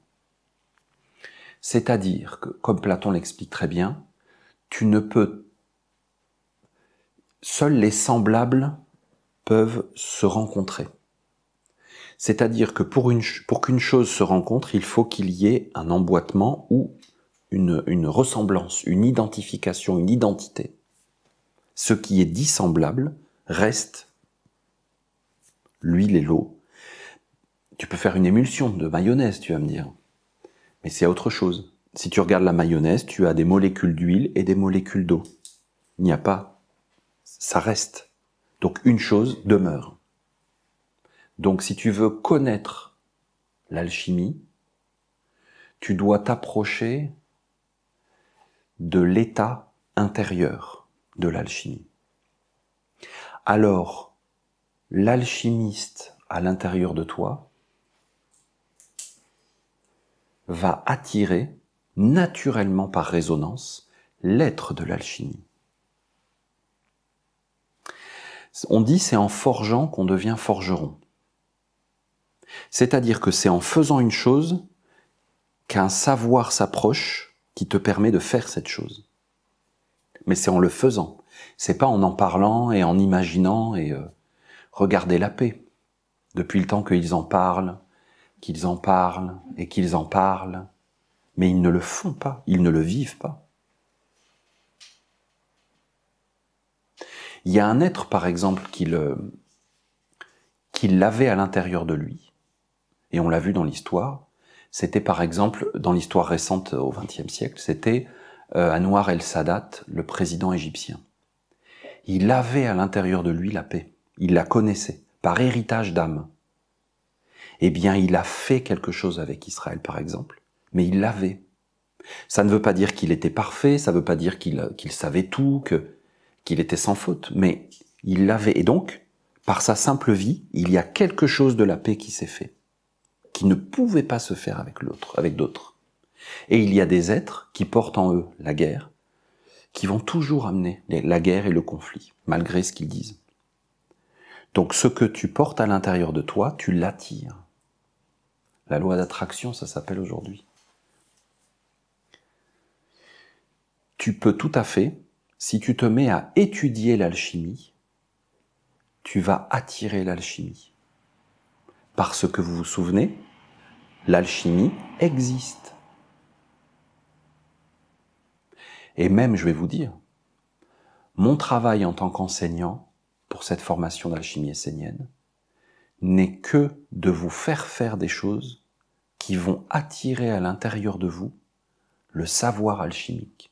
C'est-à-dire que, comme Platon l'explique très bien, tu ne peux... Seuls les semblables peuvent se rencontrer. C'est-à-dire que pour, qu'une chose se rencontre, il faut qu'il y ait un emboîtement ou une, une ressemblance, une identification, une identité. Ce qui est dissemblable reste l'huile et l'eau. Tu peux faire une émulsion de mayonnaise, tu vas me dire. Mais c'est autre chose. Si tu regardes la mayonnaise, tu as des molécules d'huile et des molécules d'eau. Il n'y a pas. Ça reste. Donc une chose demeure. Donc si tu veux connaître l'alchimie, tu dois t'approcher de l'état intérieur de l'alchimie. Alors, l'alchimiste à l'intérieur de toi va attirer naturellement par résonance l'être de l'alchimie. On dit c'est en forgeant qu'on devient forgeron. C'est-à-dire que c'est en faisant une chose qu'un savoir s'approche qui te permet de faire cette chose. Mais c'est en le faisant. C'est pas en en parlant et en imaginant et euh, regarder la paix. Depuis le temps qu'ils en parlent, qu'ils en parlent et qu'ils en parlent, mais ils ne le font pas, ils ne le vivent pas. Il y a un être, par exemple, qui l'avait à l'intérieur de lui, et on l'a vu dans l'histoire. C'était, par exemple, dans l'histoire récente au XXe siècle, c'était euh, Anwar el-Sadat, le président égyptien. Il avait à l'intérieur de lui la paix. Il la connaissait, par héritage d'âme. Eh bien, il a fait quelque chose avec Israël, par exemple, mais il l'avait. Ça ne veut pas dire qu'il était parfait, ça ne veut pas dire qu'il savait tout, que qu'il était sans faute, mais il l'avait. Et donc, par sa simple vie, il y a quelque chose de la paix qui s'est fait, qui ne pouvait pas se faire avec l'autre, avec d'autres. Et il y a des êtres qui portent en eux la guerre, qui vont toujours amener la guerre et le conflit, malgré ce qu'ils disent. Donc ce que tu portes à l'intérieur de toi, tu l'attires. La loi d'attraction, ça s'appelle aujourd'hui. Tu peux tout à fait si tu te mets à étudier l'alchimie, tu vas attirer l'alchimie. Parce que vous vous souvenez, l'alchimie existe. Et même, je vais vous dire, mon travail en tant qu'enseignant pour cette formation d'alchimie essénienne n'est que de vous faire faire des choses qui vont attirer à l'intérieur de vous le savoir alchimique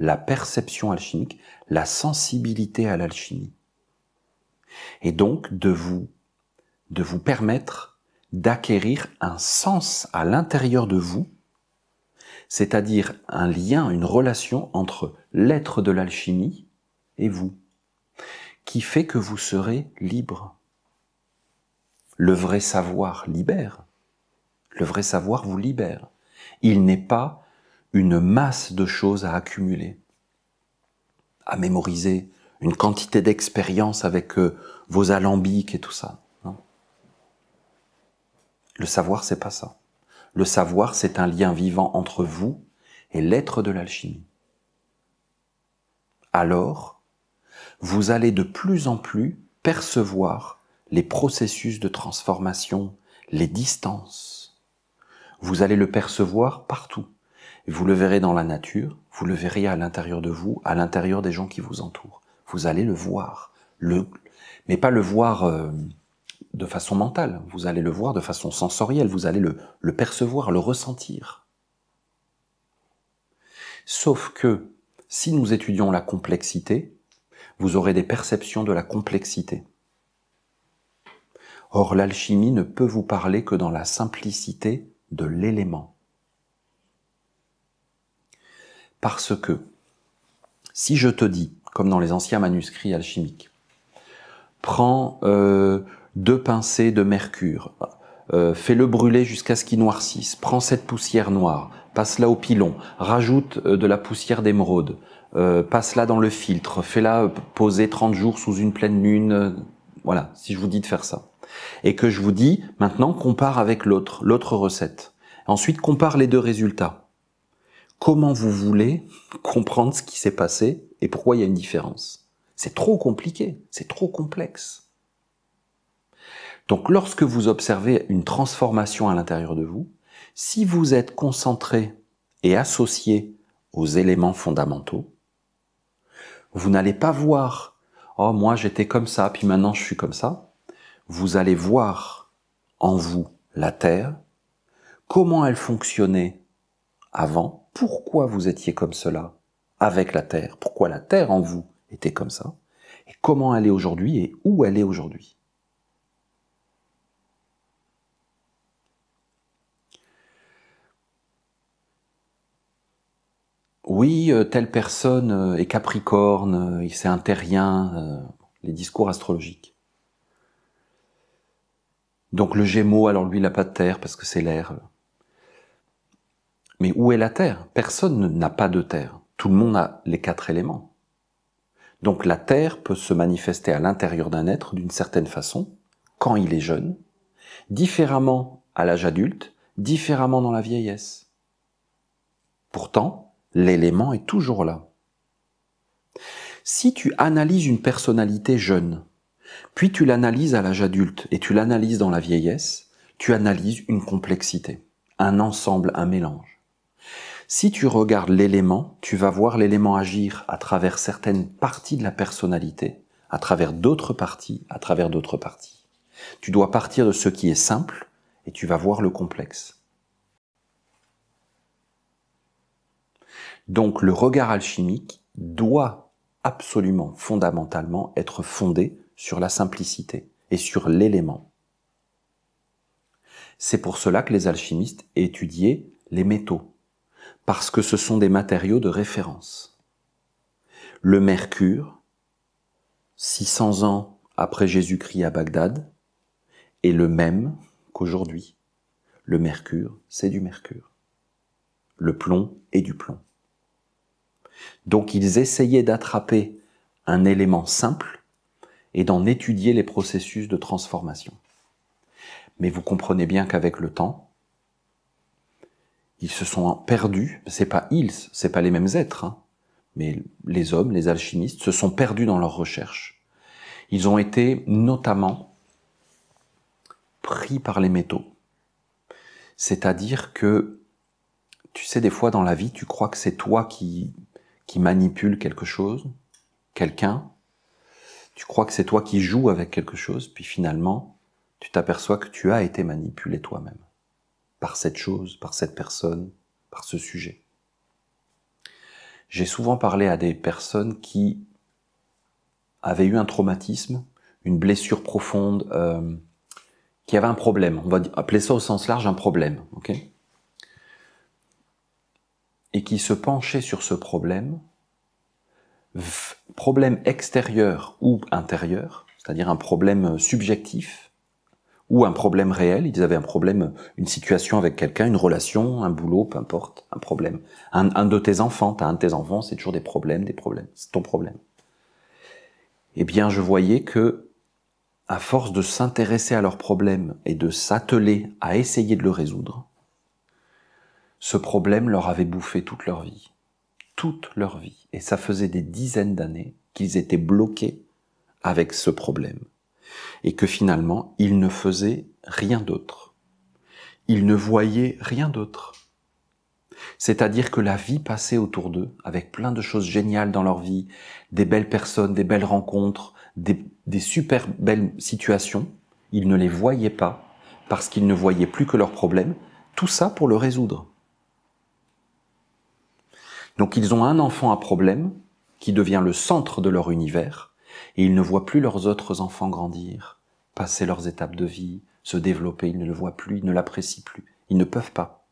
la perception alchimique, la sensibilité à l'alchimie. Et donc de vous, de vous permettre d'acquérir un sens à l'intérieur de vous, c'est-à-dire un lien, une relation entre l'être de l'alchimie et vous, qui fait que vous serez libre. Le vrai savoir libère. Le vrai savoir vous libère. Il n'est pas une masse de choses à accumuler, à mémoriser, une quantité d'expériences avec euh, vos alambics et tout ça. Hein. le savoir, c'est pas ça. Le savoir, c'est un lien vivant entre vous et l'être de l'alchimie. Alors, vous allez de plus en plus percevoir les processus de transformation, les distances. Vous allez le percevoir partout. Vous le verrez dans la nature, vous le verrez à l'intérieur de vous, à l'intérieur des gens qui vous entourent. Vous allez le voir, le, mais pas le voir euh, de façon mentale, vous allez le voir de façon sensorielle, vous allez le percevoir, le ressentir. Sauf que si nous étudions la complexité, vous aurez des perceptions de la complexité. Or, l'alchimie ne peut vous parler que dans la simplicité de l'élément. Parce que si je te dis, comme dans les anciens manuscrits alchimiques, prends euh, deux pincées de mercure, euh, fais-le brûler jusqu'à ce qu'il noircisse, prends cette poussière noire, passe-la au pilon, rajoute euh, de la poussière d'émeraude, passe-la dans le filtre, fais-la poser 30 jours sous une pleine lune, voilà, si je vous dis de faire ça. Et que je vous dis, maintenant, compare avec l'autre, l'autre recette. Ensuite, compare les deux résultats comment vous voulez comprendre ce qui s'est passé et pourquoi il y a une différence. C'est trop compliqué, c'est trop complexe. Donc lorsque vous observez une transformation à l'intérieur de vous, si vous êtes concentré et associé aux éléments fondamentaux, vous n'allez pas voir oh moi j'étais comme ça puis maintenant je suis comme ça. Vous allez voir en vous la terre, comment elle fonctionnait avant pourquoi vous étiez comme cela avec la Terre, pourquoi la Terre en vous était comme ça, et comment elle est aujourd'hui et où elle est aujourd'hui. oui, euh, telle personne euh, est capricorne, euh, c'est un terrien, les discours astrologiques. Donc le gémeau, alors lui, il n'a pas de terre parce que c'est l'air. Mais où est la terre Personne n'a pas de terre. Tout le monde a les quatre éléments. Donc la terre peut se manifester à l'intérieur d'un être d'une certaine façon, quand il est jeune, différemment à l'âge adulte, différemment dans la vieillesse. Pourtant, l'élément est toujours là. Si tu analyses une personnalité jeune, puis tu l'analyses à l'âge adulte et tu l'analyses dans la vieillesse, tu analyses une complexité, un ensemble, un mélange. Si tu regardes l'élément, tu vas voir l'élément agir à travers certaines parties de la personnalité, à travers d'autres parties, à travers d'autres parties. Tu dois partir de ce qui est simple et tu vas voir le complexe. Donc le regard alchimique doit absolument, fondamentalement, être fondé sur la simplicité et sur l'élément. C'est pour cela que les alchimistes étudiaient les métaux, parce que ce sont des matériaux de référence. Le mercure, 600 ans après Jésus-Christ à Bagdad, est le même qu'aujourd'hui. Le mercure, c'est du mercure. Le plomb est du plomb. Donc ils essayaient d'attraper un élément simple et d'en étudier les processus de transformation. Mais vous comprenez bien qu'avec le temps, ils se sont perdus. C'est pas ils, c'est pas les mêmes êtres, hein. mais les hommes, les alchimistes, se sont perdus dans leurs recherches. Ils ont été notamment pris par les métaux. C'est-à-dire que, tu sais, des fois dans la vie, tu crois que c'est toi qui, qui manipule quelque chose, quelqu'un. Tu crois que c'est toi qui joues avec quelque chose, puis finalement, tu t'aperçois que tu as été manipulé toi-même par cette chose, par cette personne, par ce sujet. J'ai souvent parlé à des personnes qui avaient eu un traumatisme, une blessure profonde, euh, qui avaient un problème. On va appeler ça au sens large un problème, ok Et qui se penchaient sur ce problème, problème extérieur ou intérieur, c'est-à-dire un problème subjectif, ou un problème réel, ils avaient un problème, une situation avec quelqu'un, une relation, un boulot, peu importe, un problème. Un, de tes enfants, t'as un de tes enfants, c'est toujours des problèmes, des problèmes, c'est ton problème. Eh bien, je voyais que, à force de s'intéresser à leur problème et de s'atteler à essayer de le résoudre, ce problème leur avait bouffé toute leur vie. Toute leur vie. Et ça faisait des dizaines d'années qu'ils étaient bloqués avec ce problème et que finalement ils ne faisaient rien d'autre. Ils ne voyaient rien d'autre. C'est-à-dire que la vie passait autour d'eux, avec plein de choses géniales dans leur vie, des belles personnes, des belles rencontres, des, des super belles situations. Ils ne les voyaient pas, parce qu'ils ne voyaient plus que leurs problèmes, tout ça pour le résoudre. Donc ils ont un enfant à problème, qui devient le centre de leur univers, et ils ne voient plus leurs autres enfants grandir, passer leurs étapes de vie, se développer, ils ne le voient plus, ils ne l'apprécient plus, ils ne peuvent pas,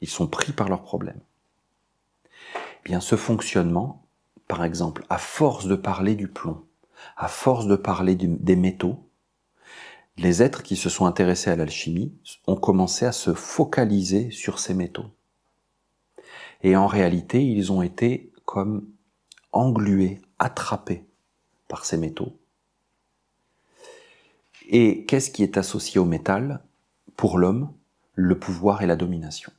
ils sont pris par leurs problèmes. Eh bien, ce fonctionnement, par exemple, à force de parler du plomb, à force de parler des métaux, les êtres qui se sont intéressés à l'alchimie ont commencé à se focaliser sur ces métaux. Et en réalité, ils ont été comme englués, attrapés par ces métaux. Et qu'est-ce qui est associé au métal Pour l'homme, le pouvoir et la domination.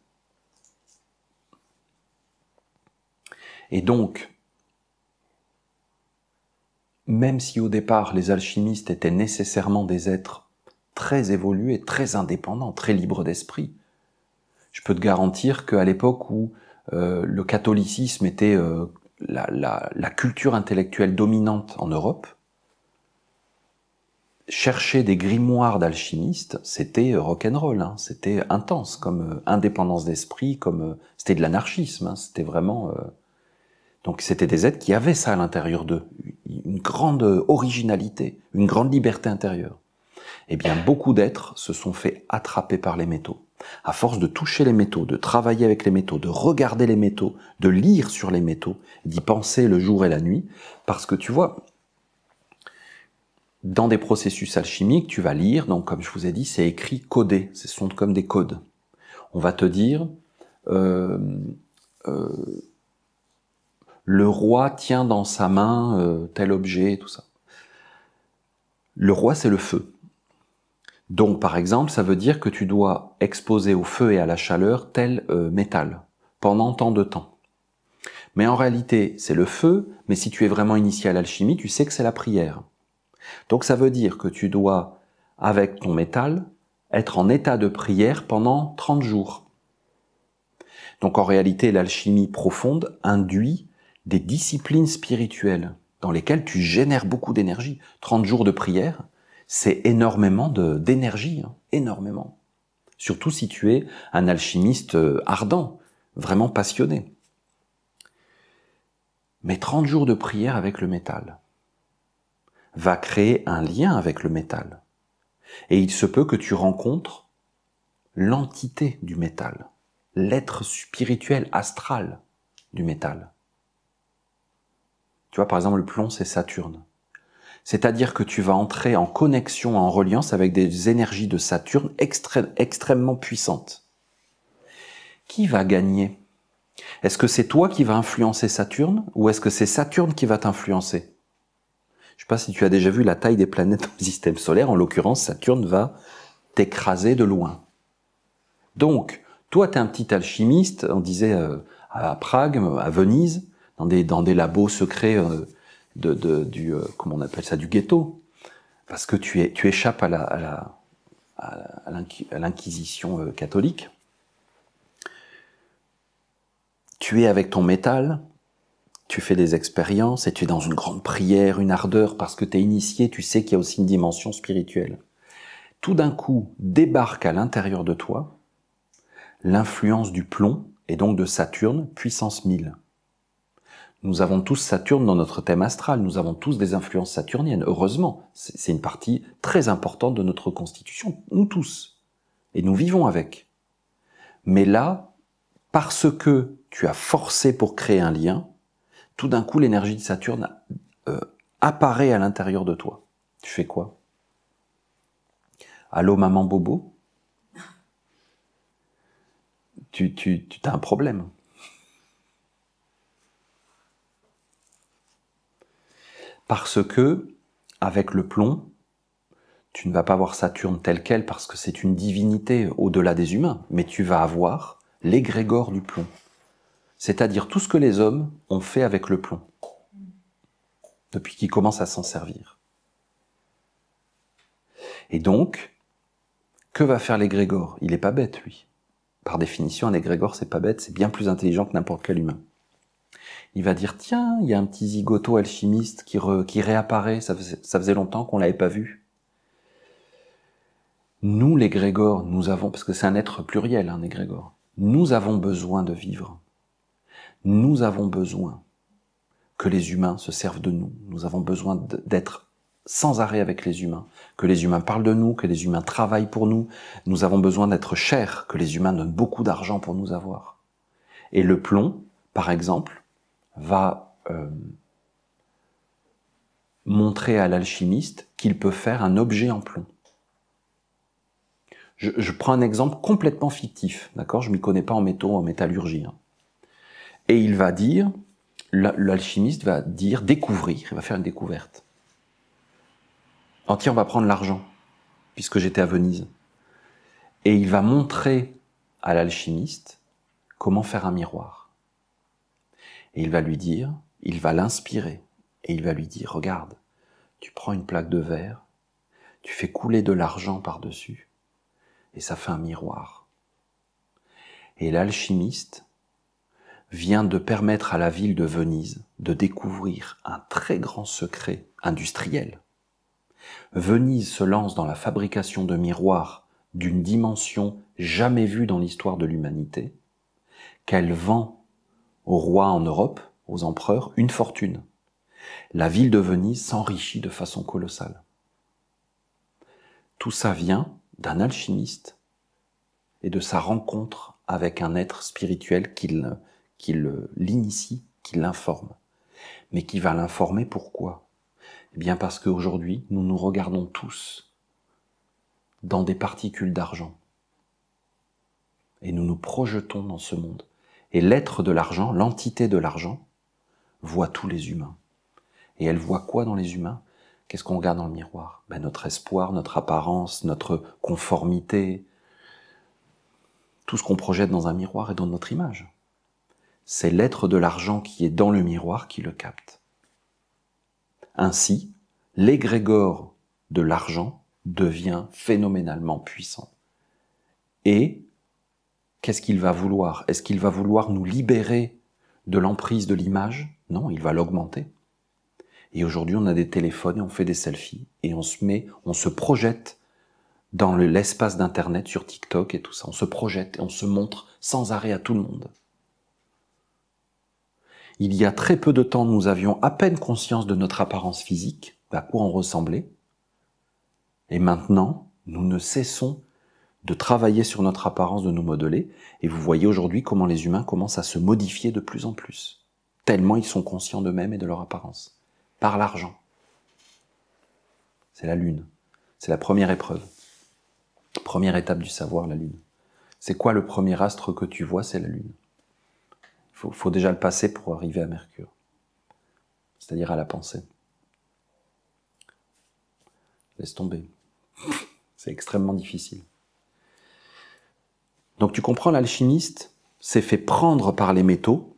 Et donc, même si au départ les alchimistes étaient nécessairement des êtres très évolués, très indépendants, très libres d'esprit, je peux te garantir qu'à l'époque où euh, le catholicisme était euh, la, culture intellectuelle dominante en Europe, chercher des grimoires d'alchimistes, c'était euh, rock'n'roll, hein, c'était intense comme euh, indépendance d'esprit, comme euh, c'était de l'anarchisme, hein. c'était vraiment. donc c'était des êtres qui avaient ça à l'intérieur d'eux, une grande originalité, une grande liberté intérieure. Eh bien, beaucoup d'êtres se sont fait attraper par les métaux. À force de toucher les métaux, de travailler avec les métaux, de regarder les métaux, de lire sur les métaux, d'y penser le jour et la nuit, parce que tu vois, dans des processus alchimiques, tu vas lire, donc comme je vous ai dit, c'est écrit codé, ce sont comme des codes. On va te dire, euh, euh, le roi tient dans sa main euh, tel objet, tout ça. Le roi, c'est le feu. Donc, par exemple, ça veut dire que tu dois exposer au feu et à la chaleur tel euh, métal pendant tant de temps. Mais en réalité, c'est le feu, mais si tu es vraiment initié à l'alchimie, tu sais que c'est la prière. Donc ça veut dire que tu dois, avec ton métal, être en état de prière pendant 30 jours. Donc en réalité, l'alchimie profonde induit des disciplines spirituelles dans lesquelles tu génères beaucoup d'énergie. 30 jours de prière, c'est énormément d'énergie, hein, énormément. Surtout si tu es un alchimiste euh, ardent, vraiment passionné. Mais 30 jours de prière avec le métal va créer un lien avec le métal. Et il se peut que tu rencontres l'entité du métal, l'être spirituel astral du métal. Tu vois, par exemple, le plomb, c'est Saturne. C'est-à-dire que tu vas entrer en connexion, en reliance avec des énergies de Saturne extrêmement puissantes. Qui va gagner Est-ce que c'est toi qui vas influencer Saturne ou est-ce que c'est Saturne qui va t'influencer je ne sais pas si tu as déjà vu la taille des planètes dans le système solaire. En l'occurrence, Saturne va t'écraser de loin. Donc, toi, tu es un petit alchimiste, on disait euh, à Prague, à Venise, dans des, labos secrets euh, de, de du euh, comment on appelle ça du ghetto, parce que tu, es, tu échappes à la, à à l'inquisition euh, catholique. Tu es avec ton métal, tu fais des expériences et tu es dans une grande prière, une ardeur, parce que tu es initié, tu sais qu'il y a aussi une dimension spirituelle. Tout d'un coup débarque à l'intérieur de toi l'influence du plomb et donc de Saturne, puissance 1000. Nous avons tous Saturne dans notre thème astral, nous avons tous des influences saturniennes, heureusement. C'est une partie très importante de notre constitution, nous tous. Et nous vivons avec. Mais là, parce que tu as forcé pour créer un lien, tout d'un coup l'énergie de Saturne euh, apparaît à l'intérieur de toi. Tu fais quoi Allô maman Bobo Tu, tu, tu as un problème. Parce que, avec le plomb, tu ne vas pas voir Saturne tel quel parce que c'est une divinité au-delà des humains, mais tu vas avoir l'égrégore du plomb. C'est-à-dire tout ce que les hommes ont fait avec le plomb, depuis qu'ils commencent à s'en servir. Et donc, que va faire l'égrégore Il n'est pas bête, lui. Par définition, un égrégore, c'est pas bête, c'est bien plus intelligent que n'importe quel humain. Il va dire tiens, il y a un petit zigoto alchimiste qui, réapparaît, ça faisait, longtemps qu'on l'avait pas vu. Nous, les Grégores, nous avons, parce que c'est un être pluriel, un hein, égrégore, nous avons besoin de vivre. Nous avons besoin que les humains se servent de nous. Nous avons besoin d'être sans arrêt avec les humains, que les humains parlent de nous, que les humains travaillent pour nous. Nous avons besoin d'être chers, que les humains donnent beaucoup d'argent pour nous avoir. Et le plomb, par exemple, va euh, montrer à l'alchimiste qu'il peut faire un objet en plomb. Je, prends un exemple complètement fictif, d'accord Je m'y connais pas en métaux, en métallurgie. Hein. Et il va dire, l'alchimiste va dire découvrir, il va faire une découverte. Entier, on va prendre l'argent, puisque j'étais à Venise. Et il va montrer à l'alchimiste comment faire un miroir. Et il va lui dire, il va l'inspirer, et il va lui dire, regarde, tu prends une plaque de verre, tu fais couler de l'argent par-dessus, et ça fait un miroir. Et l'alchimiste vient de permettre à la ville de Venise de découvrir un très grand secret industriel. Venise se lance dans la fabrication de miroirs d'une dimension jamais vue dans l'histoire de l'humanité, qu'elle vend aux rois en Europe, aux empereurs, une fortune. La ville de Venise s'enrichit de façon colossale. Tout ça vient d'un alchimiste et de sa rencontre avec un être spirituel qui l'initie, qui l'informe. Mais qui va l'informer pourquoi Eh bien parce qu'aujourd'hui, nous nous regardons tous dans des particules d'argent. Et nous nous projetons dans ce monde et l'être de l'argent, l'entité de l'argent, voit tous les humains. Et elle voit quoi dans les humains Qu'est-ce qu'on regarde dans le miroir ben Notre espoir, notre apparence, notre conformité, tout ce qu'on projette dans un miroir et dans notre image. C'est l'être de l'argent qui est dans le miroir qui le capte. Ainsi, l'égrégore de l'argent devient phénoménalement puissant. Et qu'est-ce qu'il va vouloir Est-ce qu'il va vouloir nous libérer de l'emprise de l'image Non, il va l'augmenter. Et aujourd'hui, on a des téléphones et on fait des selfies et on se met, on se projette dans l'espace d'Internet, sur TikTok et tout ça. On se projette et on se montre sans arrêt à tout le monde. Il y a très peu de temps, nous avions à peine conscience de notre apparence physique, à quoi on ressemblait. Et maintenant, nous ne cessons de travailler sur notre apparence, de nous modeler. Et vous voyez aujourd'hui comment les humains commencent à se modifier de plus en plus, tellement ils sont conscients d'eux-mêmes et de leur apparence, par l'argent. C'est la lune. C'est la première épreuve. Première étape du savoir, la lune. C'est quoi le premier astre que tu vois C'est la lune. Il faut, faut déjà le passer pour arriver à Mercure, c'est-à-dire à la pensée. Laisse tomber. C'est extrêmement difficile. Donc tu comprends, l'alchimiste s'est fait prendre par les métaux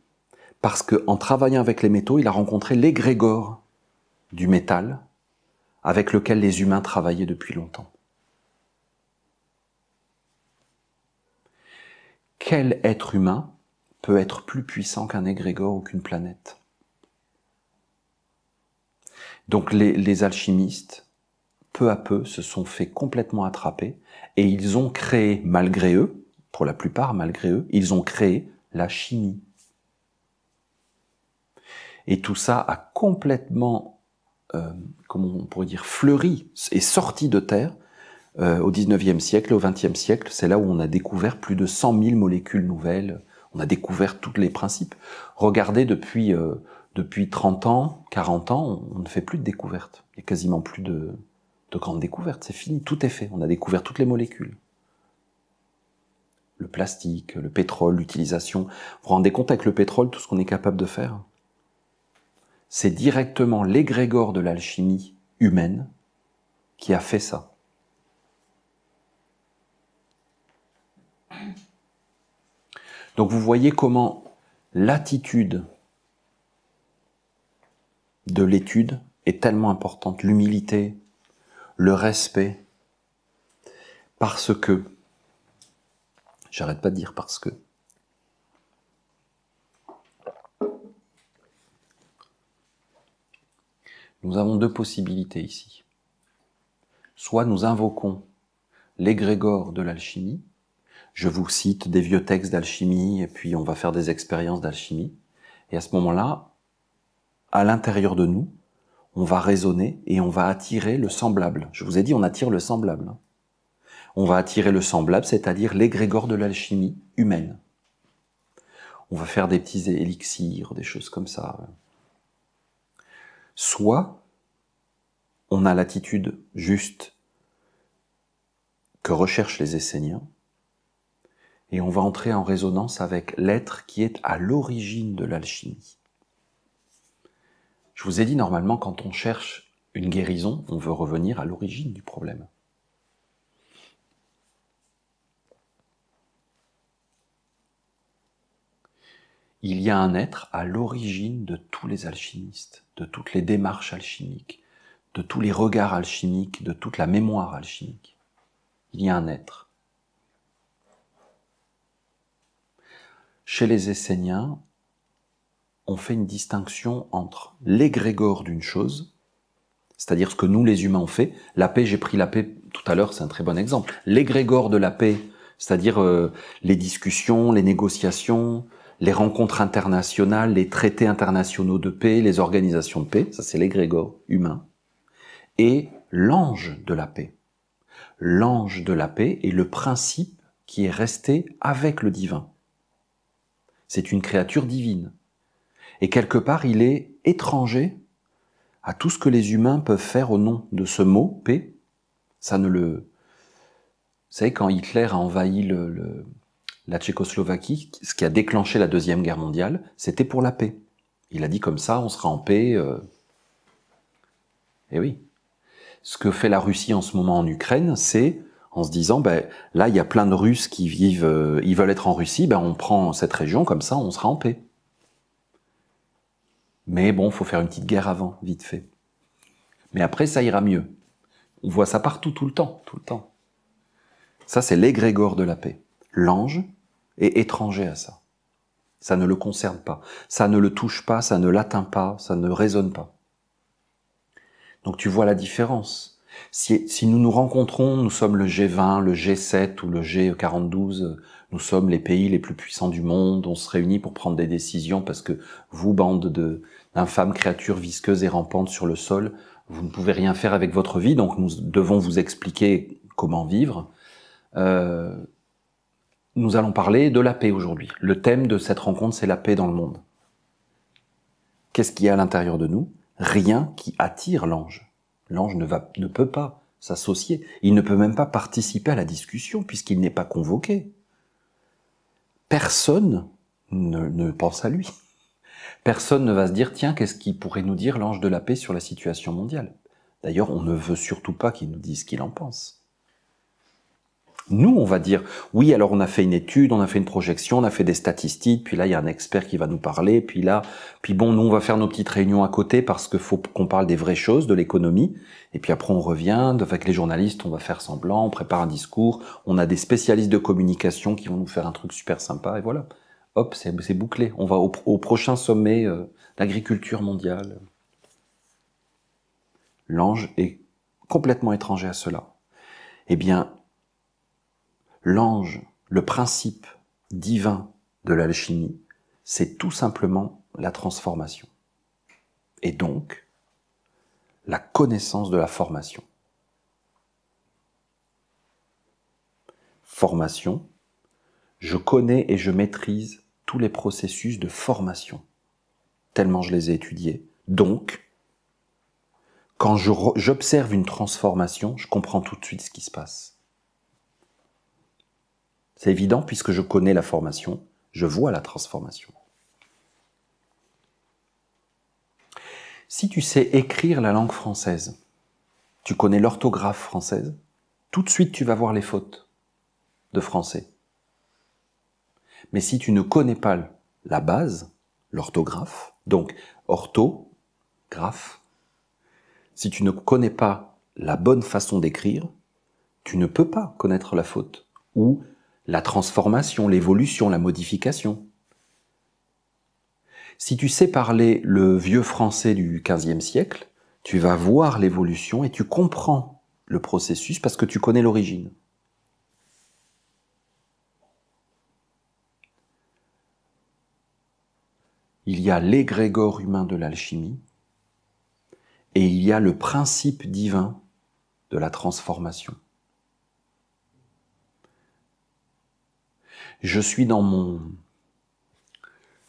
parce qu'en travaillant avec les métaux, il a rencontré l'égrégore du métal avec lequel les humains travaillaient depuis longtemps. Quel être humain peut être plus puissant qu'un égrégore ou qu'une planète Donc les, les alchimistes, peu à peu, se sont fait complètement attraper et ils ont créé, malgré eux, pour la plupart malgré eux, ils ont créé la chimie. Et tout ça a complètement, euh, comment on pourrait dire, fleuri et sorti de terre euh, au 19e siècle, au 20e siècle. C'est là où on a découvert plus de 100 000 molécules nouvelles. On a découvert tous les principes. Regardez, depuis, euh, depuis 30 ans, 40 ans, on, ne fait plus de découvertes. Il n'y a quasiment plus de, de grandes découvertes. C'est fini, tout est fait. On a découvert toutes les molécules le plastique, le pétrole, l'utilisation. Vous vous rendez compte avec le pétrole, tout ce qu'on est capable de faire C'est directement l'égrégore de l'alchimie humaine qui a fait ça. Donc vous voyez comment l'attitude de l'étude est tellement importante, l'humilité, le respect, parce que J'arrête pas de dire parce que. Nous avons deux possibilités ici. Soit nous invoquons l'égrégore de l'alchimie, je vous cite des vieux textes d'alchimie, et puis on va faire des expériences d'alchimie, et à ce moment-là, à l'intérieur de nous, on va raisonner et on va attirer le semblable. Je vous ai dit, on attire le semblable on va attirer le semblable, c'est-à-dire l'égrégore de l'alchimie humaine. On va faire des petits élixirs, des choses comme ça. Soit on a l'attitude juste que recherchent les Esséniens, et on va entrer en résonance avec l'être qui est à l'origine de l'alchimie. Je vous ai dit normalement quand on cherche une guérison, on veut revenir à l'origine du problème. il y a un être à l'origine de tous les alchimistes, de toutes les démarches alchimiques, de tous les regards alchimiques, de toute la mémoire alchimique. Il y a un être. Chez les Esséniens, on fait une distinction entre l'égrégore d'une chose, c'est-à-dire ce que nous les humains on fait. La paix, j'ai pris la paix tout à l'heure, c'est un très bon exemple. L'égrégore de la paix, c'est-à-dire euh, les discussions, les négociations, les rencontres internationales, les traités internationaux de paix, les organisations de paix, ça c'est l'égrégore humain, et l'ange de la paix. L'ange de la paix est le principe qui est resté avec le divin. C'est une créature divine. Et quelque part, il est étranger à tout ce que les humains peuvent faire au nom de ce mot, paix. Ça ne le... Vous savez, quand Hitler a envahi le la Tchécoslovaquie, ce qui a déclenché la Deuxième Guerre mondiale, c'était pour la paix. Il a dit comme ça, on sera en paix. Euh. Eh Et oui. Ce que fait la Russie en ce moment en Ukraine, c'est en se disant, ben, là, il y a plein de Russes qui vivent, euh, ils veulent être en Russie, ben, on prend cette région, comme ça, on sera en paix. Mais bon, faut faire une petite guerre avant, vite fait. Mais après, ça ira mieux. On voit ça partout, tout le temps, tout le temps. Ça, c'est l'égrégore de la paix. L'ange, est étranger à ça. Ça ne le concerne pas. Ça ne le touche pas, ça ne l'atteint pas, ça ne résonne pas. Donc tu vois la différence. Si, si, nous nous rencontrons, nous sommes le G20, le G7 ou le G42, nous sommes les pays les plus puissants du monde, on se réunit pour prendre des décisions parce que vous, bande de d'infâmes créatures visqueuses et rampantes sur le sol, vous ne pouvez rien faire avec votre vie, donc nous devons vous expliquer comment vivre. Euh, nous allons parler de la paix aujourd'hui. Le thème de cette rencontre, c'est la paix dans le monde. Qu'est-ce qu'il y a à l'intérieur de nous Rien qui attire l'ange. L'ange ne, ne peut pas s'associer. Il ne peut même pas participer à la discussion puisqu'il n'est pas convoqué. Personne ne, pense à lui. Personne ne va se dire, tiens, qu'est-ce qui pourrait nous dire l'ange de la paix sur la situation mondiale D'ailleurs, on ne veut surtout pas qu'il nous dise ce qu'il en pense. Nous, on va dire, oui, alors on a fait une étude, on a fait une projection, on a fait des statistiques, puis là, il y a un expert qui va nous parler, puis là, puis bon, nous, on va faire nos petites réunions à côté parce qu'il faut qu'on parle des vraies choses, de l'économie, et puis après, on revient, avec les journalistes, on va faire semblant, on prépare un discours, on a des spécialistes de communication qui vont nous faire un truc super sympa, et voilà. Hop, c'est bouclé. On va au, prochain sommet euh, d'agriculture mondiale. L'ange est complètement étranger à cela. Eh bien, l'ange, le principe divin de l'alchimie, c'est tout simplement la transformation. Et donc, la connaissance de la formation. Formation, je connais et je maîtrise tous les processus de formation, tellement je les ai étudiés. Donc, quand j'observe une transformation, je comprends tout de suite ce qui se passe. C'est évident puisque je connais la formation, je vois la transformation. Si tu sais écrire la langue française, tu connais l'orthographe française, tout de suite tu vas voir les fautes de français. Mais si tu ne connais pas la base, l'orthographe, donc ortho, graphe, si tu ne connais pas la bonne façon d'écrire, tu ne peux pas connaître la faute ou la transformation, l'évolution, la modification. Si tu sais parler le vieux français du XVe siècle, tu vas voir l'évolution et tu comprends le processus parce que tu connais l'origine. Il y a l'égrégore humain de l'alchimie et il y a le principe divin de la transformation. Je suis dans mon,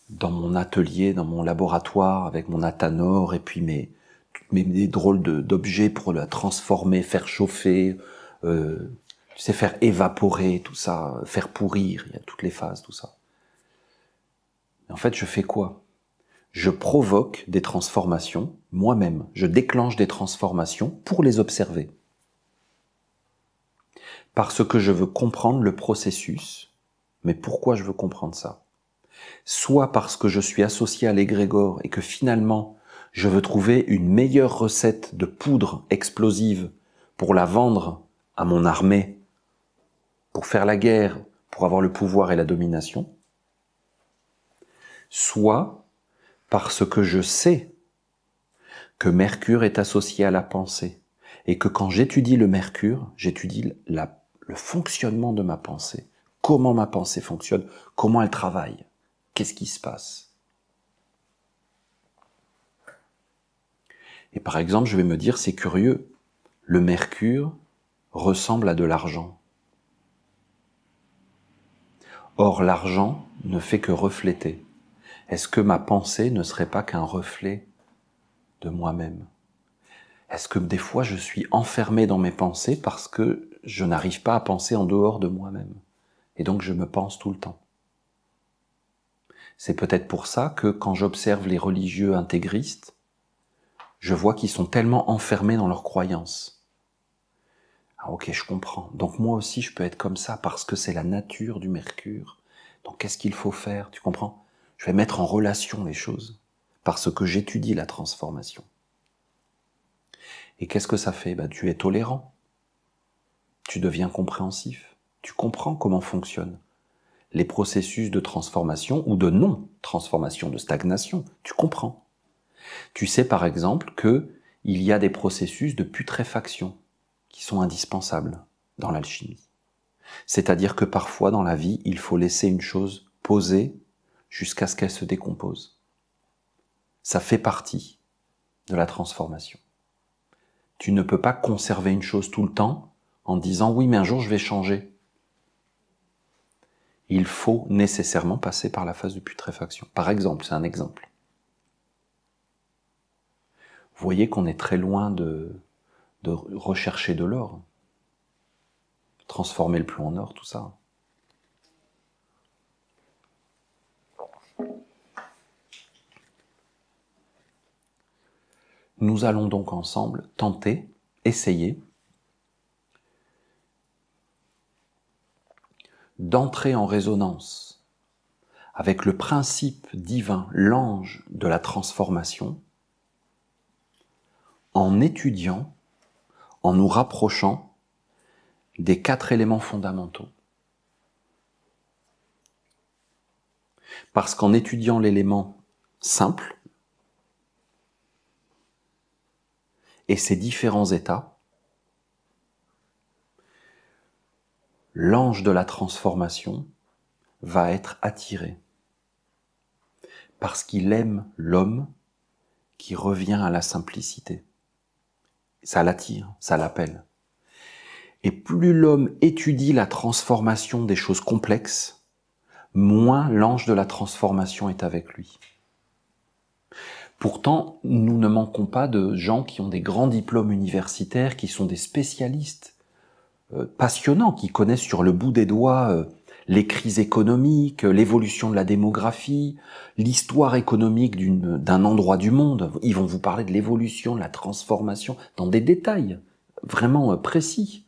dans mon atelier, dans mon laboratoire, avec mon athanor et puis mes, mes, drôles d'objets pour la transformer, faire chauffer, euh, tu sais, faire évaporer, tout ça, faire pourrir, il y a toutes les phases, tout ça. en fait, je fais quoi Je provoque des transformations moi-même. Je déclenche des transformations pour les observer. Parce que je veux comprendre le processus mais pourquoi je veux comprendre ça Soit parce que je suis associé à l'égrégore et que finalement, je veux trouver une meilleure recette de poudre explosive pour la vendre à mon armée, pour faire la guerre, pour avoir le pouvoir et la domination. Soit parce que je sais que Mercure est associé à la pensée et que quand j'étudie le Mercure, j'étudie le fonctionnement de ma pensée comment ma pensée fonctionne, comment elle travaille, qu'est-ce qui se passe. Et par exemple, je vais me dire, c'est curieux, le mercure ressemble à de l'argent. Or, l'argent ne fait que refléter. Est-ce que ma pensée ne serait pas qu'un reflet de moi-même Est-ce que des fois je suis enfermé dans mes pensées parce que je n'arrive pas à penser en dehors de moi-même et donc je me pense tout le temps. C'est peut-être pour ça que quand j'observe les religieux intégristes, je vois qu'ils sont tellement enfermés dans leurs croyances. Ah ok, je comprends. Donc moi aussi, je peux être comme ça parce que c'est la nature du mercure. Donc qu'est-ce qu'il faut faire Tu comprends Je vais mettre en relation les choses parce que j'étudie la transformation. Et qu'est-ce que ça fait bah, Tu es tolérant. Tu deviens compréhensif tu comprends comment fonctionnent les processus de transformation ou de non-transformation, de stagnation. Tu comprends. Tu sais par exemple que il y a des processus de putréfaction qui sont indispensables dans l'alchimie. C'est-à-dire que parfois dans la vie, il faut laisser une chose poser jusqu'à ce qu'elle se décompose. Ça fait partie de la transformation. Tu ne peux pas conserver une chose tout le temps en disant oui mais un jour je vais changer il faut nécessairement passer par la phase de putréfaction. Par exemple, c'est un exemple. Vous voyez qu'on est très loin de, de rechercher de l'or, transformer le plomb en or, tout ça. Nous allons donc ensemble tenter, essayer d'entrer en résonance avec le principe divin, l'ange de la transformation, en étudiant, en nous rapprochant des quatre éléments fondamentaux. Parce qu'en étudiant l'élément simple et ses différents états, l'ange de la transformation va être attiré parce qu'il aime l'homme qui revient à la simplicité. Ça l'attire, ça l'appelle. Et plus l'homme étudie la transformation des choses complexes, moins l'ange de la transformation est avec lui. Pourtant, nous ne manquons pas de gens qui ont des grands diplômes universitaires, qui sont des spécialistes euh, passionnants qui connaissent sur le bout des doigts euh, les crises économiques, l'évolution de la démographie, l'histoire économique d'un endroit du monde. Ils vont vous parler de l'évolution, de la transformation, dans des détails vraiment euh, précis.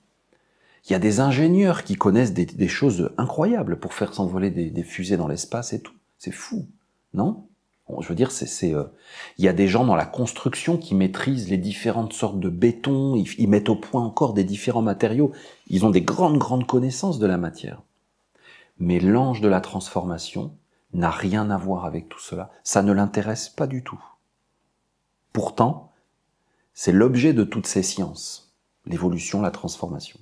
Il y a des ingénieurs qui connaissent des, choses incroyables pour faire s'envoler des, fusées dans l'espace et tout. C'est fou, non je veux dire, euh, il y a des gens dans la construction qui maîtrisent les différentes sortes de béton, ils, mettent au point encore des différents matériaux. Ils ont des grandes, grandes connaissances de la matière. Mais l'ange de la transformation n'a rien à voir avec tout cela. Ça ne l'intéresse pas du tout. Pourtant, c'est l'objet de toutes ces sciences. L'évolution, la transformation.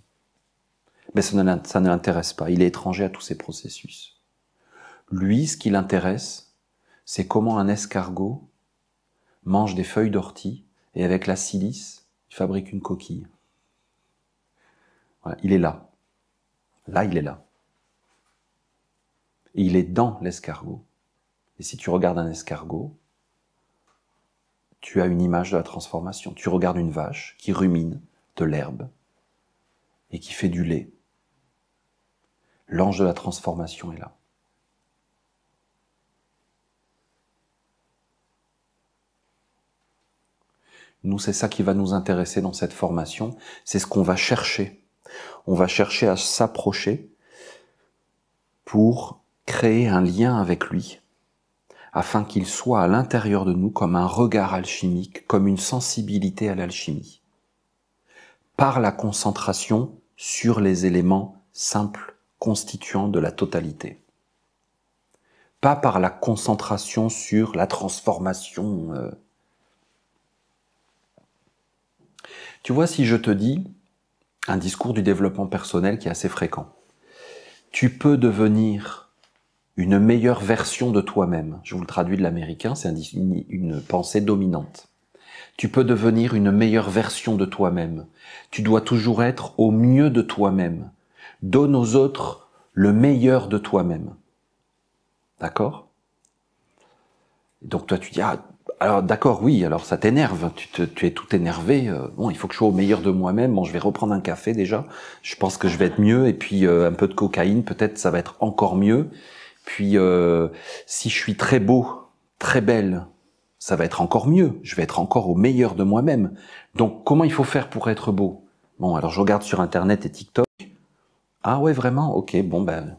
Mais ça ne, ça ne l'intéresse pas. Il est étranger à tous ces processus. Lui, ce qui l'intéresse, c'est comment un escargot mange des feuilles d'ortie et avec la silice, il fabrique une coquille. Voilà, il est là. Là, il est là. Et il est dans l'escargot. Et si tu regardes un escargot, tu as une image de la transformation. Tu regardes une vache qui rumine de l'herbe et qui fait du lait. L'ange de la transformation est là. Nous, c'est ça qui va nous intéresser dans cette formation, c'est ce qu'on va chercher. On va chercher à s'approcher pour créer un lien avec lui, afin qu'il soit à l'intérieur de nous comme un regard alchimique, comme une sensibilité à l'alchimie, par la concentration sur les éléments simples constituants de la totalité pas par la concentration sur la transformation euh, Tu vois, si je te dis un discours du développement personnel qui est assez fréquent, tu peux devenir une meilleure version de toi-même. Je vous le traduis de l'américain, c'est une, une pensée dominante. Tu peux devenir une meilleure version de toi-même. Tu dois toujours être au mieux de toi-même. Donne aux autres le meilleur de toi-même. D'accord Donc toi tu dis, ah, alors d'accord, oui, alors ça t'énerve, tu, tu es tout énervé. Euh, bon, il faut que je sois au meilleur de moi-même. Bon, je vais reprendre un café déjà. Je pense que je vais être mieux. Et puis euh, un peu de cocaïne, peut-être ça va être encore mieux. Puis euh, si je suis très beau, très belle, ça va être encore mieux. Je vais être encore au meilleur de moi-même. Donc comment il faut faire pour être beau Bon, alors je regarde sur Internet et TikTok. Ah ouais, vraiment Ok, bon ben.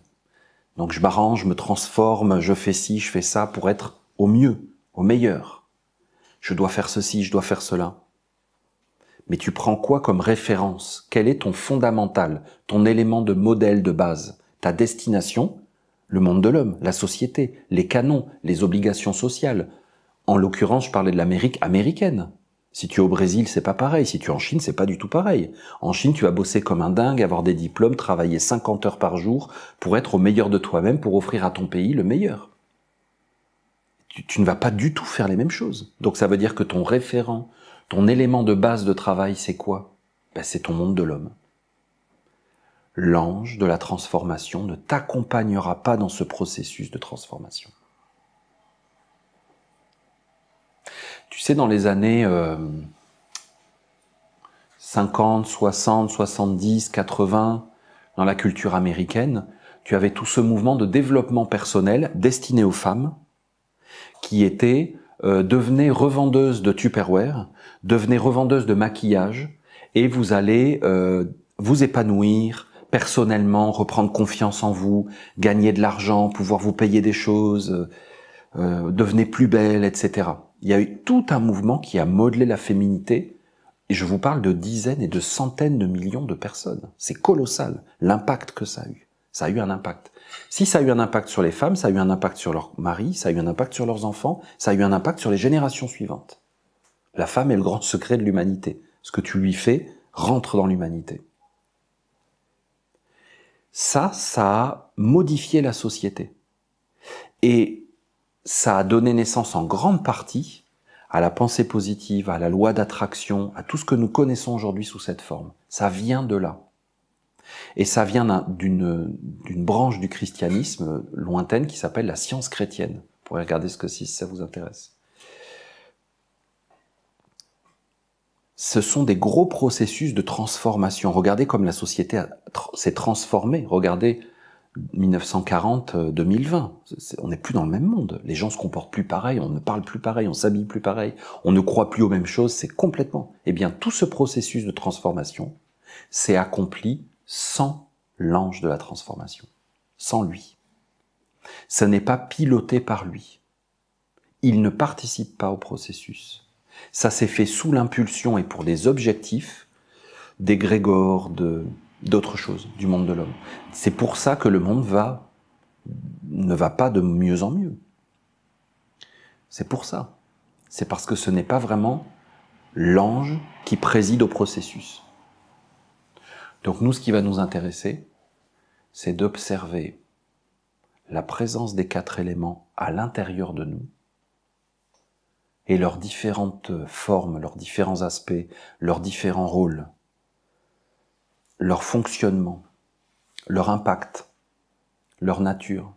Donc je m'arrange, je me transforme, je fais ci, je fais ça pour être au mieux, au meilleur je dois faire ceci, je dois faire cela. Mais tu prends quoi comme référence Quel est ton fondamental, ton élément de modèle de base Ta destination Le monde de l'homme, la société, les canons, les obligations sociales. En l'occurrence, je parlais de l'Amérique américaine. Si tu es au Brésil, c'est pas pareil. Si tu es en Chine, c'est pas du tout pareil. En Chine, tu vas bosser comme un dingue, avoir des diplômes, travailler 50 heures par jour pour être au meilleur de toi-même, pour offrir à ton pays le meilleur tu, ne vas pas du tout faire les mêmes choses. Donc ça veut dire que ton référent, ton élément de base de travail, c'est quoi ben, C'est ton monde de l'homme. L'ange de la transformation ne t'accompagnera pas dans ce processus de transformation. Tu sais, dans les années 50, 60, 70, 80, dans la culture américaine, tu avais tout ce mouvement de développement personnel destiné aux femmes, qui était euh, devenez revendeuse de Tupperware, devenez revendeuse de maquillage, et vous allez euh, vous épanouir personnellement, reprendre confiance en vous, gagner de l'argent, pouvoir vous payer des choses, euh, devenez plus belle, etc. Il y a eu tout un mouvement qui a modelé la féminité, et je vous parle de dizaines et de centaines de millions de personnes. C'est colossal, l'impact que ça a eu. Ça a eu un impact. Si ça a eu un impact sur les femmes, ça a eu un impact sur leur mari, ça a eu un impact sur leurs enfants, ça a eu un impact sur les générations suivantes. La femme est le grand secret de l'humanité. Ce que tu lui fais rentre dans l'humanité. Ça, ça a modifié la société. Et ça a donné naissance en grande partie à la pensée positive, à la loi d'attraction, à tout ce que nous connaissons aujourd'hui sous cette forme. Ça vient de là. Et ça vient d'une branche du christianisme lointaine qui s'appelle la science chrétienne. Vous pourrez regarder ce que c'est si ça vous intéresse. Ce sont des gros processus de transformation. Regardez comme la société s'est transformée. Regardez 1940-2020. On n'est plus dans le même monde. Les gens se comportent plus pareil, on ne parle plus pareil, on s'habille plus pareil, on ne croit plus aux mêmes choses. C'est complètement. Eh bien, tout ce processus de transformation s'est accompli sans l'ange de la transformation, sans lui. Ce n'est pas piloté par lui. Il ne participe pas au processus. Ça s'est fait sous l'impulsion et pour des objectifs des de, d'autres choses du monde de l'homme. C'est pour ça que le monde va, ne va pas de mieux en mieux. C'est pour ça. C'est parce que ce n'est pas vraiment l'ange qui préside au processus. Donc nous, ce qui va nous intéresser, c'est d'observer la présence des quatre éléments à l'intérieur de nous et leurs différentes formes, leurs différents aspects, leurs différents rôles, leur fonctionnement, leur impact, leur nature.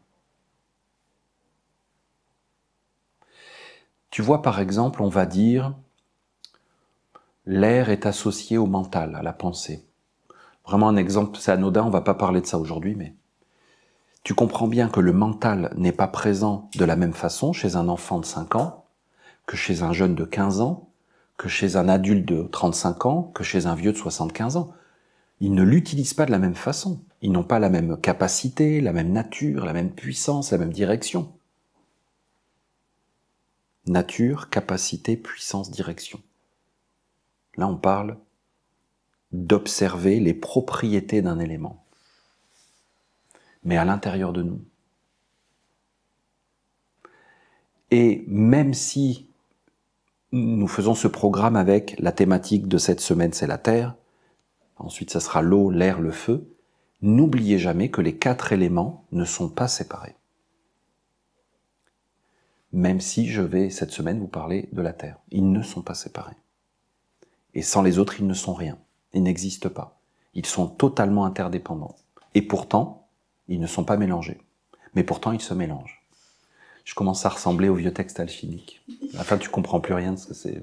Tu vois, par exemple, on va dire, l'air est associé au mental, à la pensée. Vraiment un exemple, c'est anodin, on va pas parler de ça aujourd'hui, mais tu comprends bien que le mental n'est pas présent de la même façon chez un enfant de 5 ans, que chez un jeune de 15 ans, que chez un adulte de 35 ans, que chez un vieux de 75 ans. Ils ne l'utilisent pas de la même façon. Ils n'ont pas la même capacité, la même nature, la même puissance, la même direction. Nature, capacité, puissance, direction. Là, on parle d'observer les propriétés d'un élément, mais à l'intérieur de nous. Et même si nous faisons ce programme avec la thématique de cette semaine, c'est la Terre, ensuite ça sera l'eau, l'air, le feu, n'oubliez jamais que les quatre éléments ne sont pas séparés. Même si je vais cette semaine vous parler de la Terre, ils ne sont pas séparés. Et sans les autres, ils ne sont rien. Ils n'existent pas. Ils sont totalement interdépendants. Et pourtant, ils ne sont pas mélangés. Mais pourtant, ils se mélangent. Je commence à ressembler au vieux texte alchimique, enfin tu comprends plus rien de ce que c'est.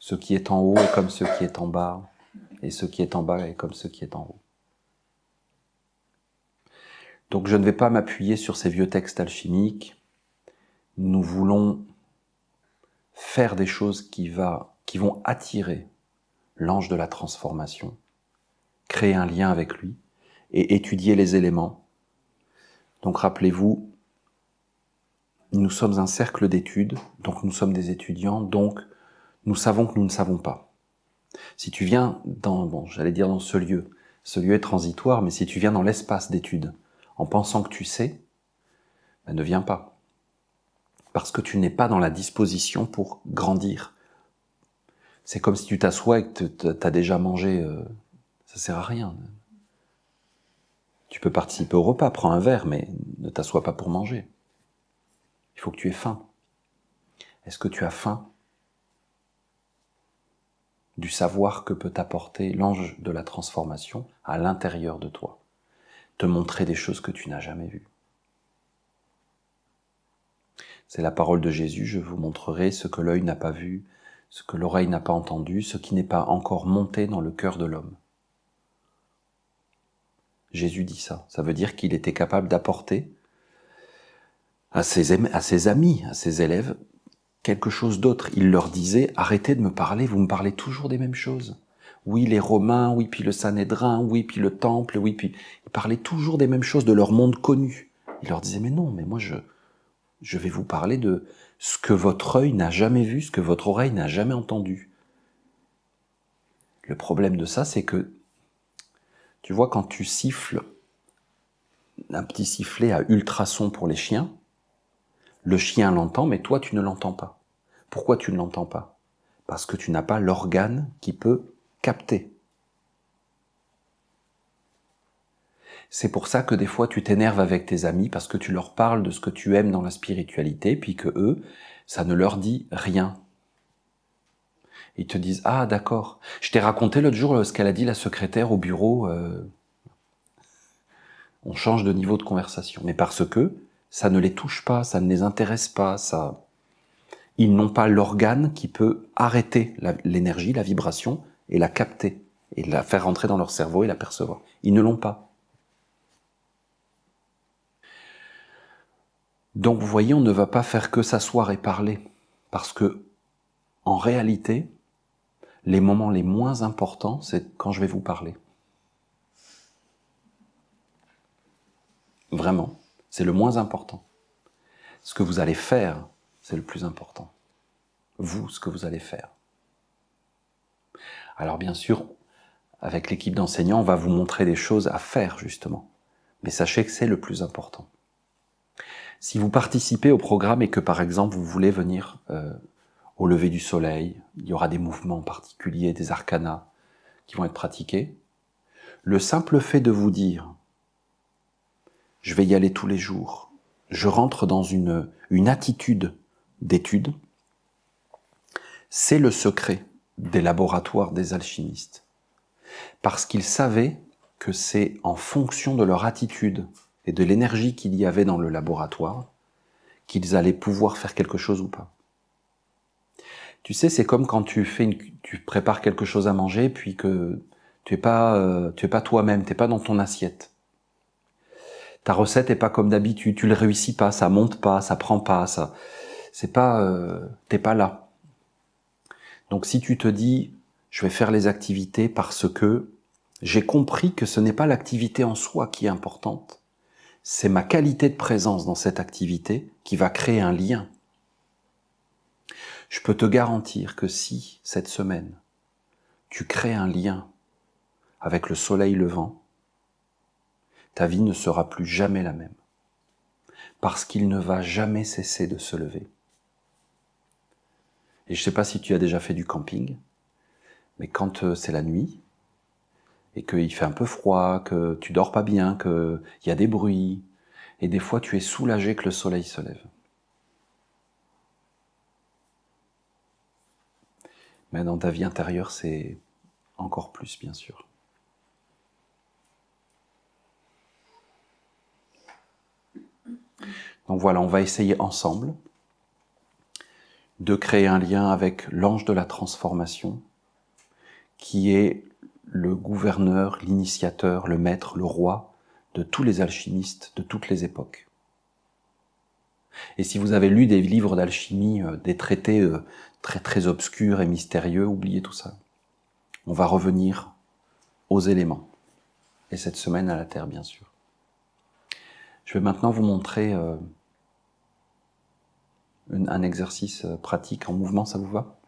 Ce qui est en haut est comme ce qui est en bas, et ce qui est en bas est comme ce qui est en haut. Donc je ne vais pas m'appuyer sur ces vieux textes alchimiques. Nous voulons faire des choses qui vont qui vont attirer l'ange de la transformation, créer un lien avec lui et étudier les éléments. Donc rappelez-vous, nous sommes un cercle d'études, donc nous sommes des étudiants, donc nous savons que nous ne savons pas. Si tu viens dans, bon, j'allais dire dans ce lieu, ce lieu est transitoire, mais si tu viens dans l'espace d'études en pensant que tu sais, ben, ne viens pas. Parce que tu n'es pas dans la disposition pour grandir, c'est comme si tu t'assois et que tu as déjà mangé. Euh, ça sert à rien. Tu peux participer au repas, prends un verre, mais ne t'assois pas pour manger. Il faut que tu aies faim. Est-ce que tu as faim du savoir que peut apporter l'ange de la transformation à l'intérieur de toi, te montrer des choses que tu n'as jamais vues. C'est la parole de Jésus, je vous montrerai ce que l'œil n'a pas vu, ce que l'oreille n'a pas entendu, ce qui n'est pas encore monté dans le cœur de l'homme. Jésus dit ça. Ça veut dire qu'il était capable d'apporter à ses, amis, à ses élèves, quelque chose d'autre. Il leur disait, arrêtez de me parler, vous me parlez toujours des mêmes choses. Oui, les Romains, oui, puis le Sanhédrin, oui, puis le Temple, oui, puis... Ils parlaient toujours des mêmes choses, de leur monde connu. Il leur disait, mais non, mais moi, je, je vais vous parler de ce que votre œil n'a jamais vu, ce que votre oreille n'a jamais entendu. Le problème de ça, c'est que, tu vois, quand tu siffles un petit sifflet à ultrasons pour les chiens, le chien l'entend, mais toi, tu ne l'entends pas. Pourquoi tu ne l'entends pas Parce que tu n'as pas l'organe qui peut capter. C'est pour ça que des fois tu t'énerves avec tes amis parce que tu leur parles de ce que tu aimes dans la spiritualité, puis que eux, ça ne leur dit rien. Ils te disent ah d'accord. Je t'ai raconté l'autre jour euh, ce qu'elle a dit la secrétaire au bureau. Euh, on change de niveau de conversation, mais parce que ça ne les touche pas, ça ne les intéresse pas, ça. Ils n'ont pas l'organe qui peut arrêter l'énergie, la, vibration et la capter et la faire rentrer dans leur cerveau et la percevoir. Ils ne l'ont pas. Donc vous voyez, on ne va pas faire que s'asseoir et parler, parce que en réalité, les moments les moins importants, c'est quand je vais vous parler. Vraiment, c'est le moins important. Ce que vous allez faire, c'est le plus important. Vous, ce que vous allez faire. Alors bien sûr, avec l'équipe d'enseignants, on va vous montrer des choses à faire, justement. Mais sachez que c'est le plus important. Si vous participez au programme et que par exemple vous voulez venir euh, au lever du soleil, il y aura des mouvements particuliers, des arcanas qui vont être pratiqués. Le simple fait de vous dire je vais y aller tous les jours, je rentre dans une, une attitude d'étude, c'est le secret des laboratoires des alchimistes. Parce qu'ils savaient que c'est en fonction de leur attitude et de l'énergie qu'il y avait dans le laboratoire qu'ils allaient pouvoir faire quelque chose ou pas. Tu sais, c'est comme quand tu prépares quelque chose à manger puis que tu es pas euh, toi-même, tu pas dans ton assiette. Ta recette est pas comme d'habitude, tu le réussis pas, ça monte pas, ça prend pas, ça c'est euh, t'es pas là. Donc si tu te dis je vais faire les activités parce que j'ai compris que ce n'est pas l'activité en soi qui est importante, c'est ma qualité de présence dans cette activité qui va créer un lien. Je peux te garantir que si, cette semaine, tu crées un lien avec le soleil levant, ta vie ne sera plus jamais la même, parce qu'il ne va jamais cesser de se lever. Et je ne sais pas si tu as déjà fait du camping, mais quand euh, c'est la nuit, et qu'il fait un peu froid, que tu dors pas bien, qu'il y a des bruits, et des fois tu es soulagé que le soleil se lève. Mais dans ta vie intérieure, c'est encore plus, bien sûr. Donc voilà, on va essayer ensemble de créer un lien avec l'ange de la transformation, qui est le gouverneur, l'initiateur, le maître, le roi de tous les alchimistes de toutes les époques. Et si vous avez lu des livres d'alchimie, euh, des traités euh, très très obscurs et mystérieux, oubliez tout ça. On va revenir aux éléments. Et cette semaine à la Terre, bien sûr. Je vais maintenant vous montrer euh, un exercice pratique en mouvement, ça vous va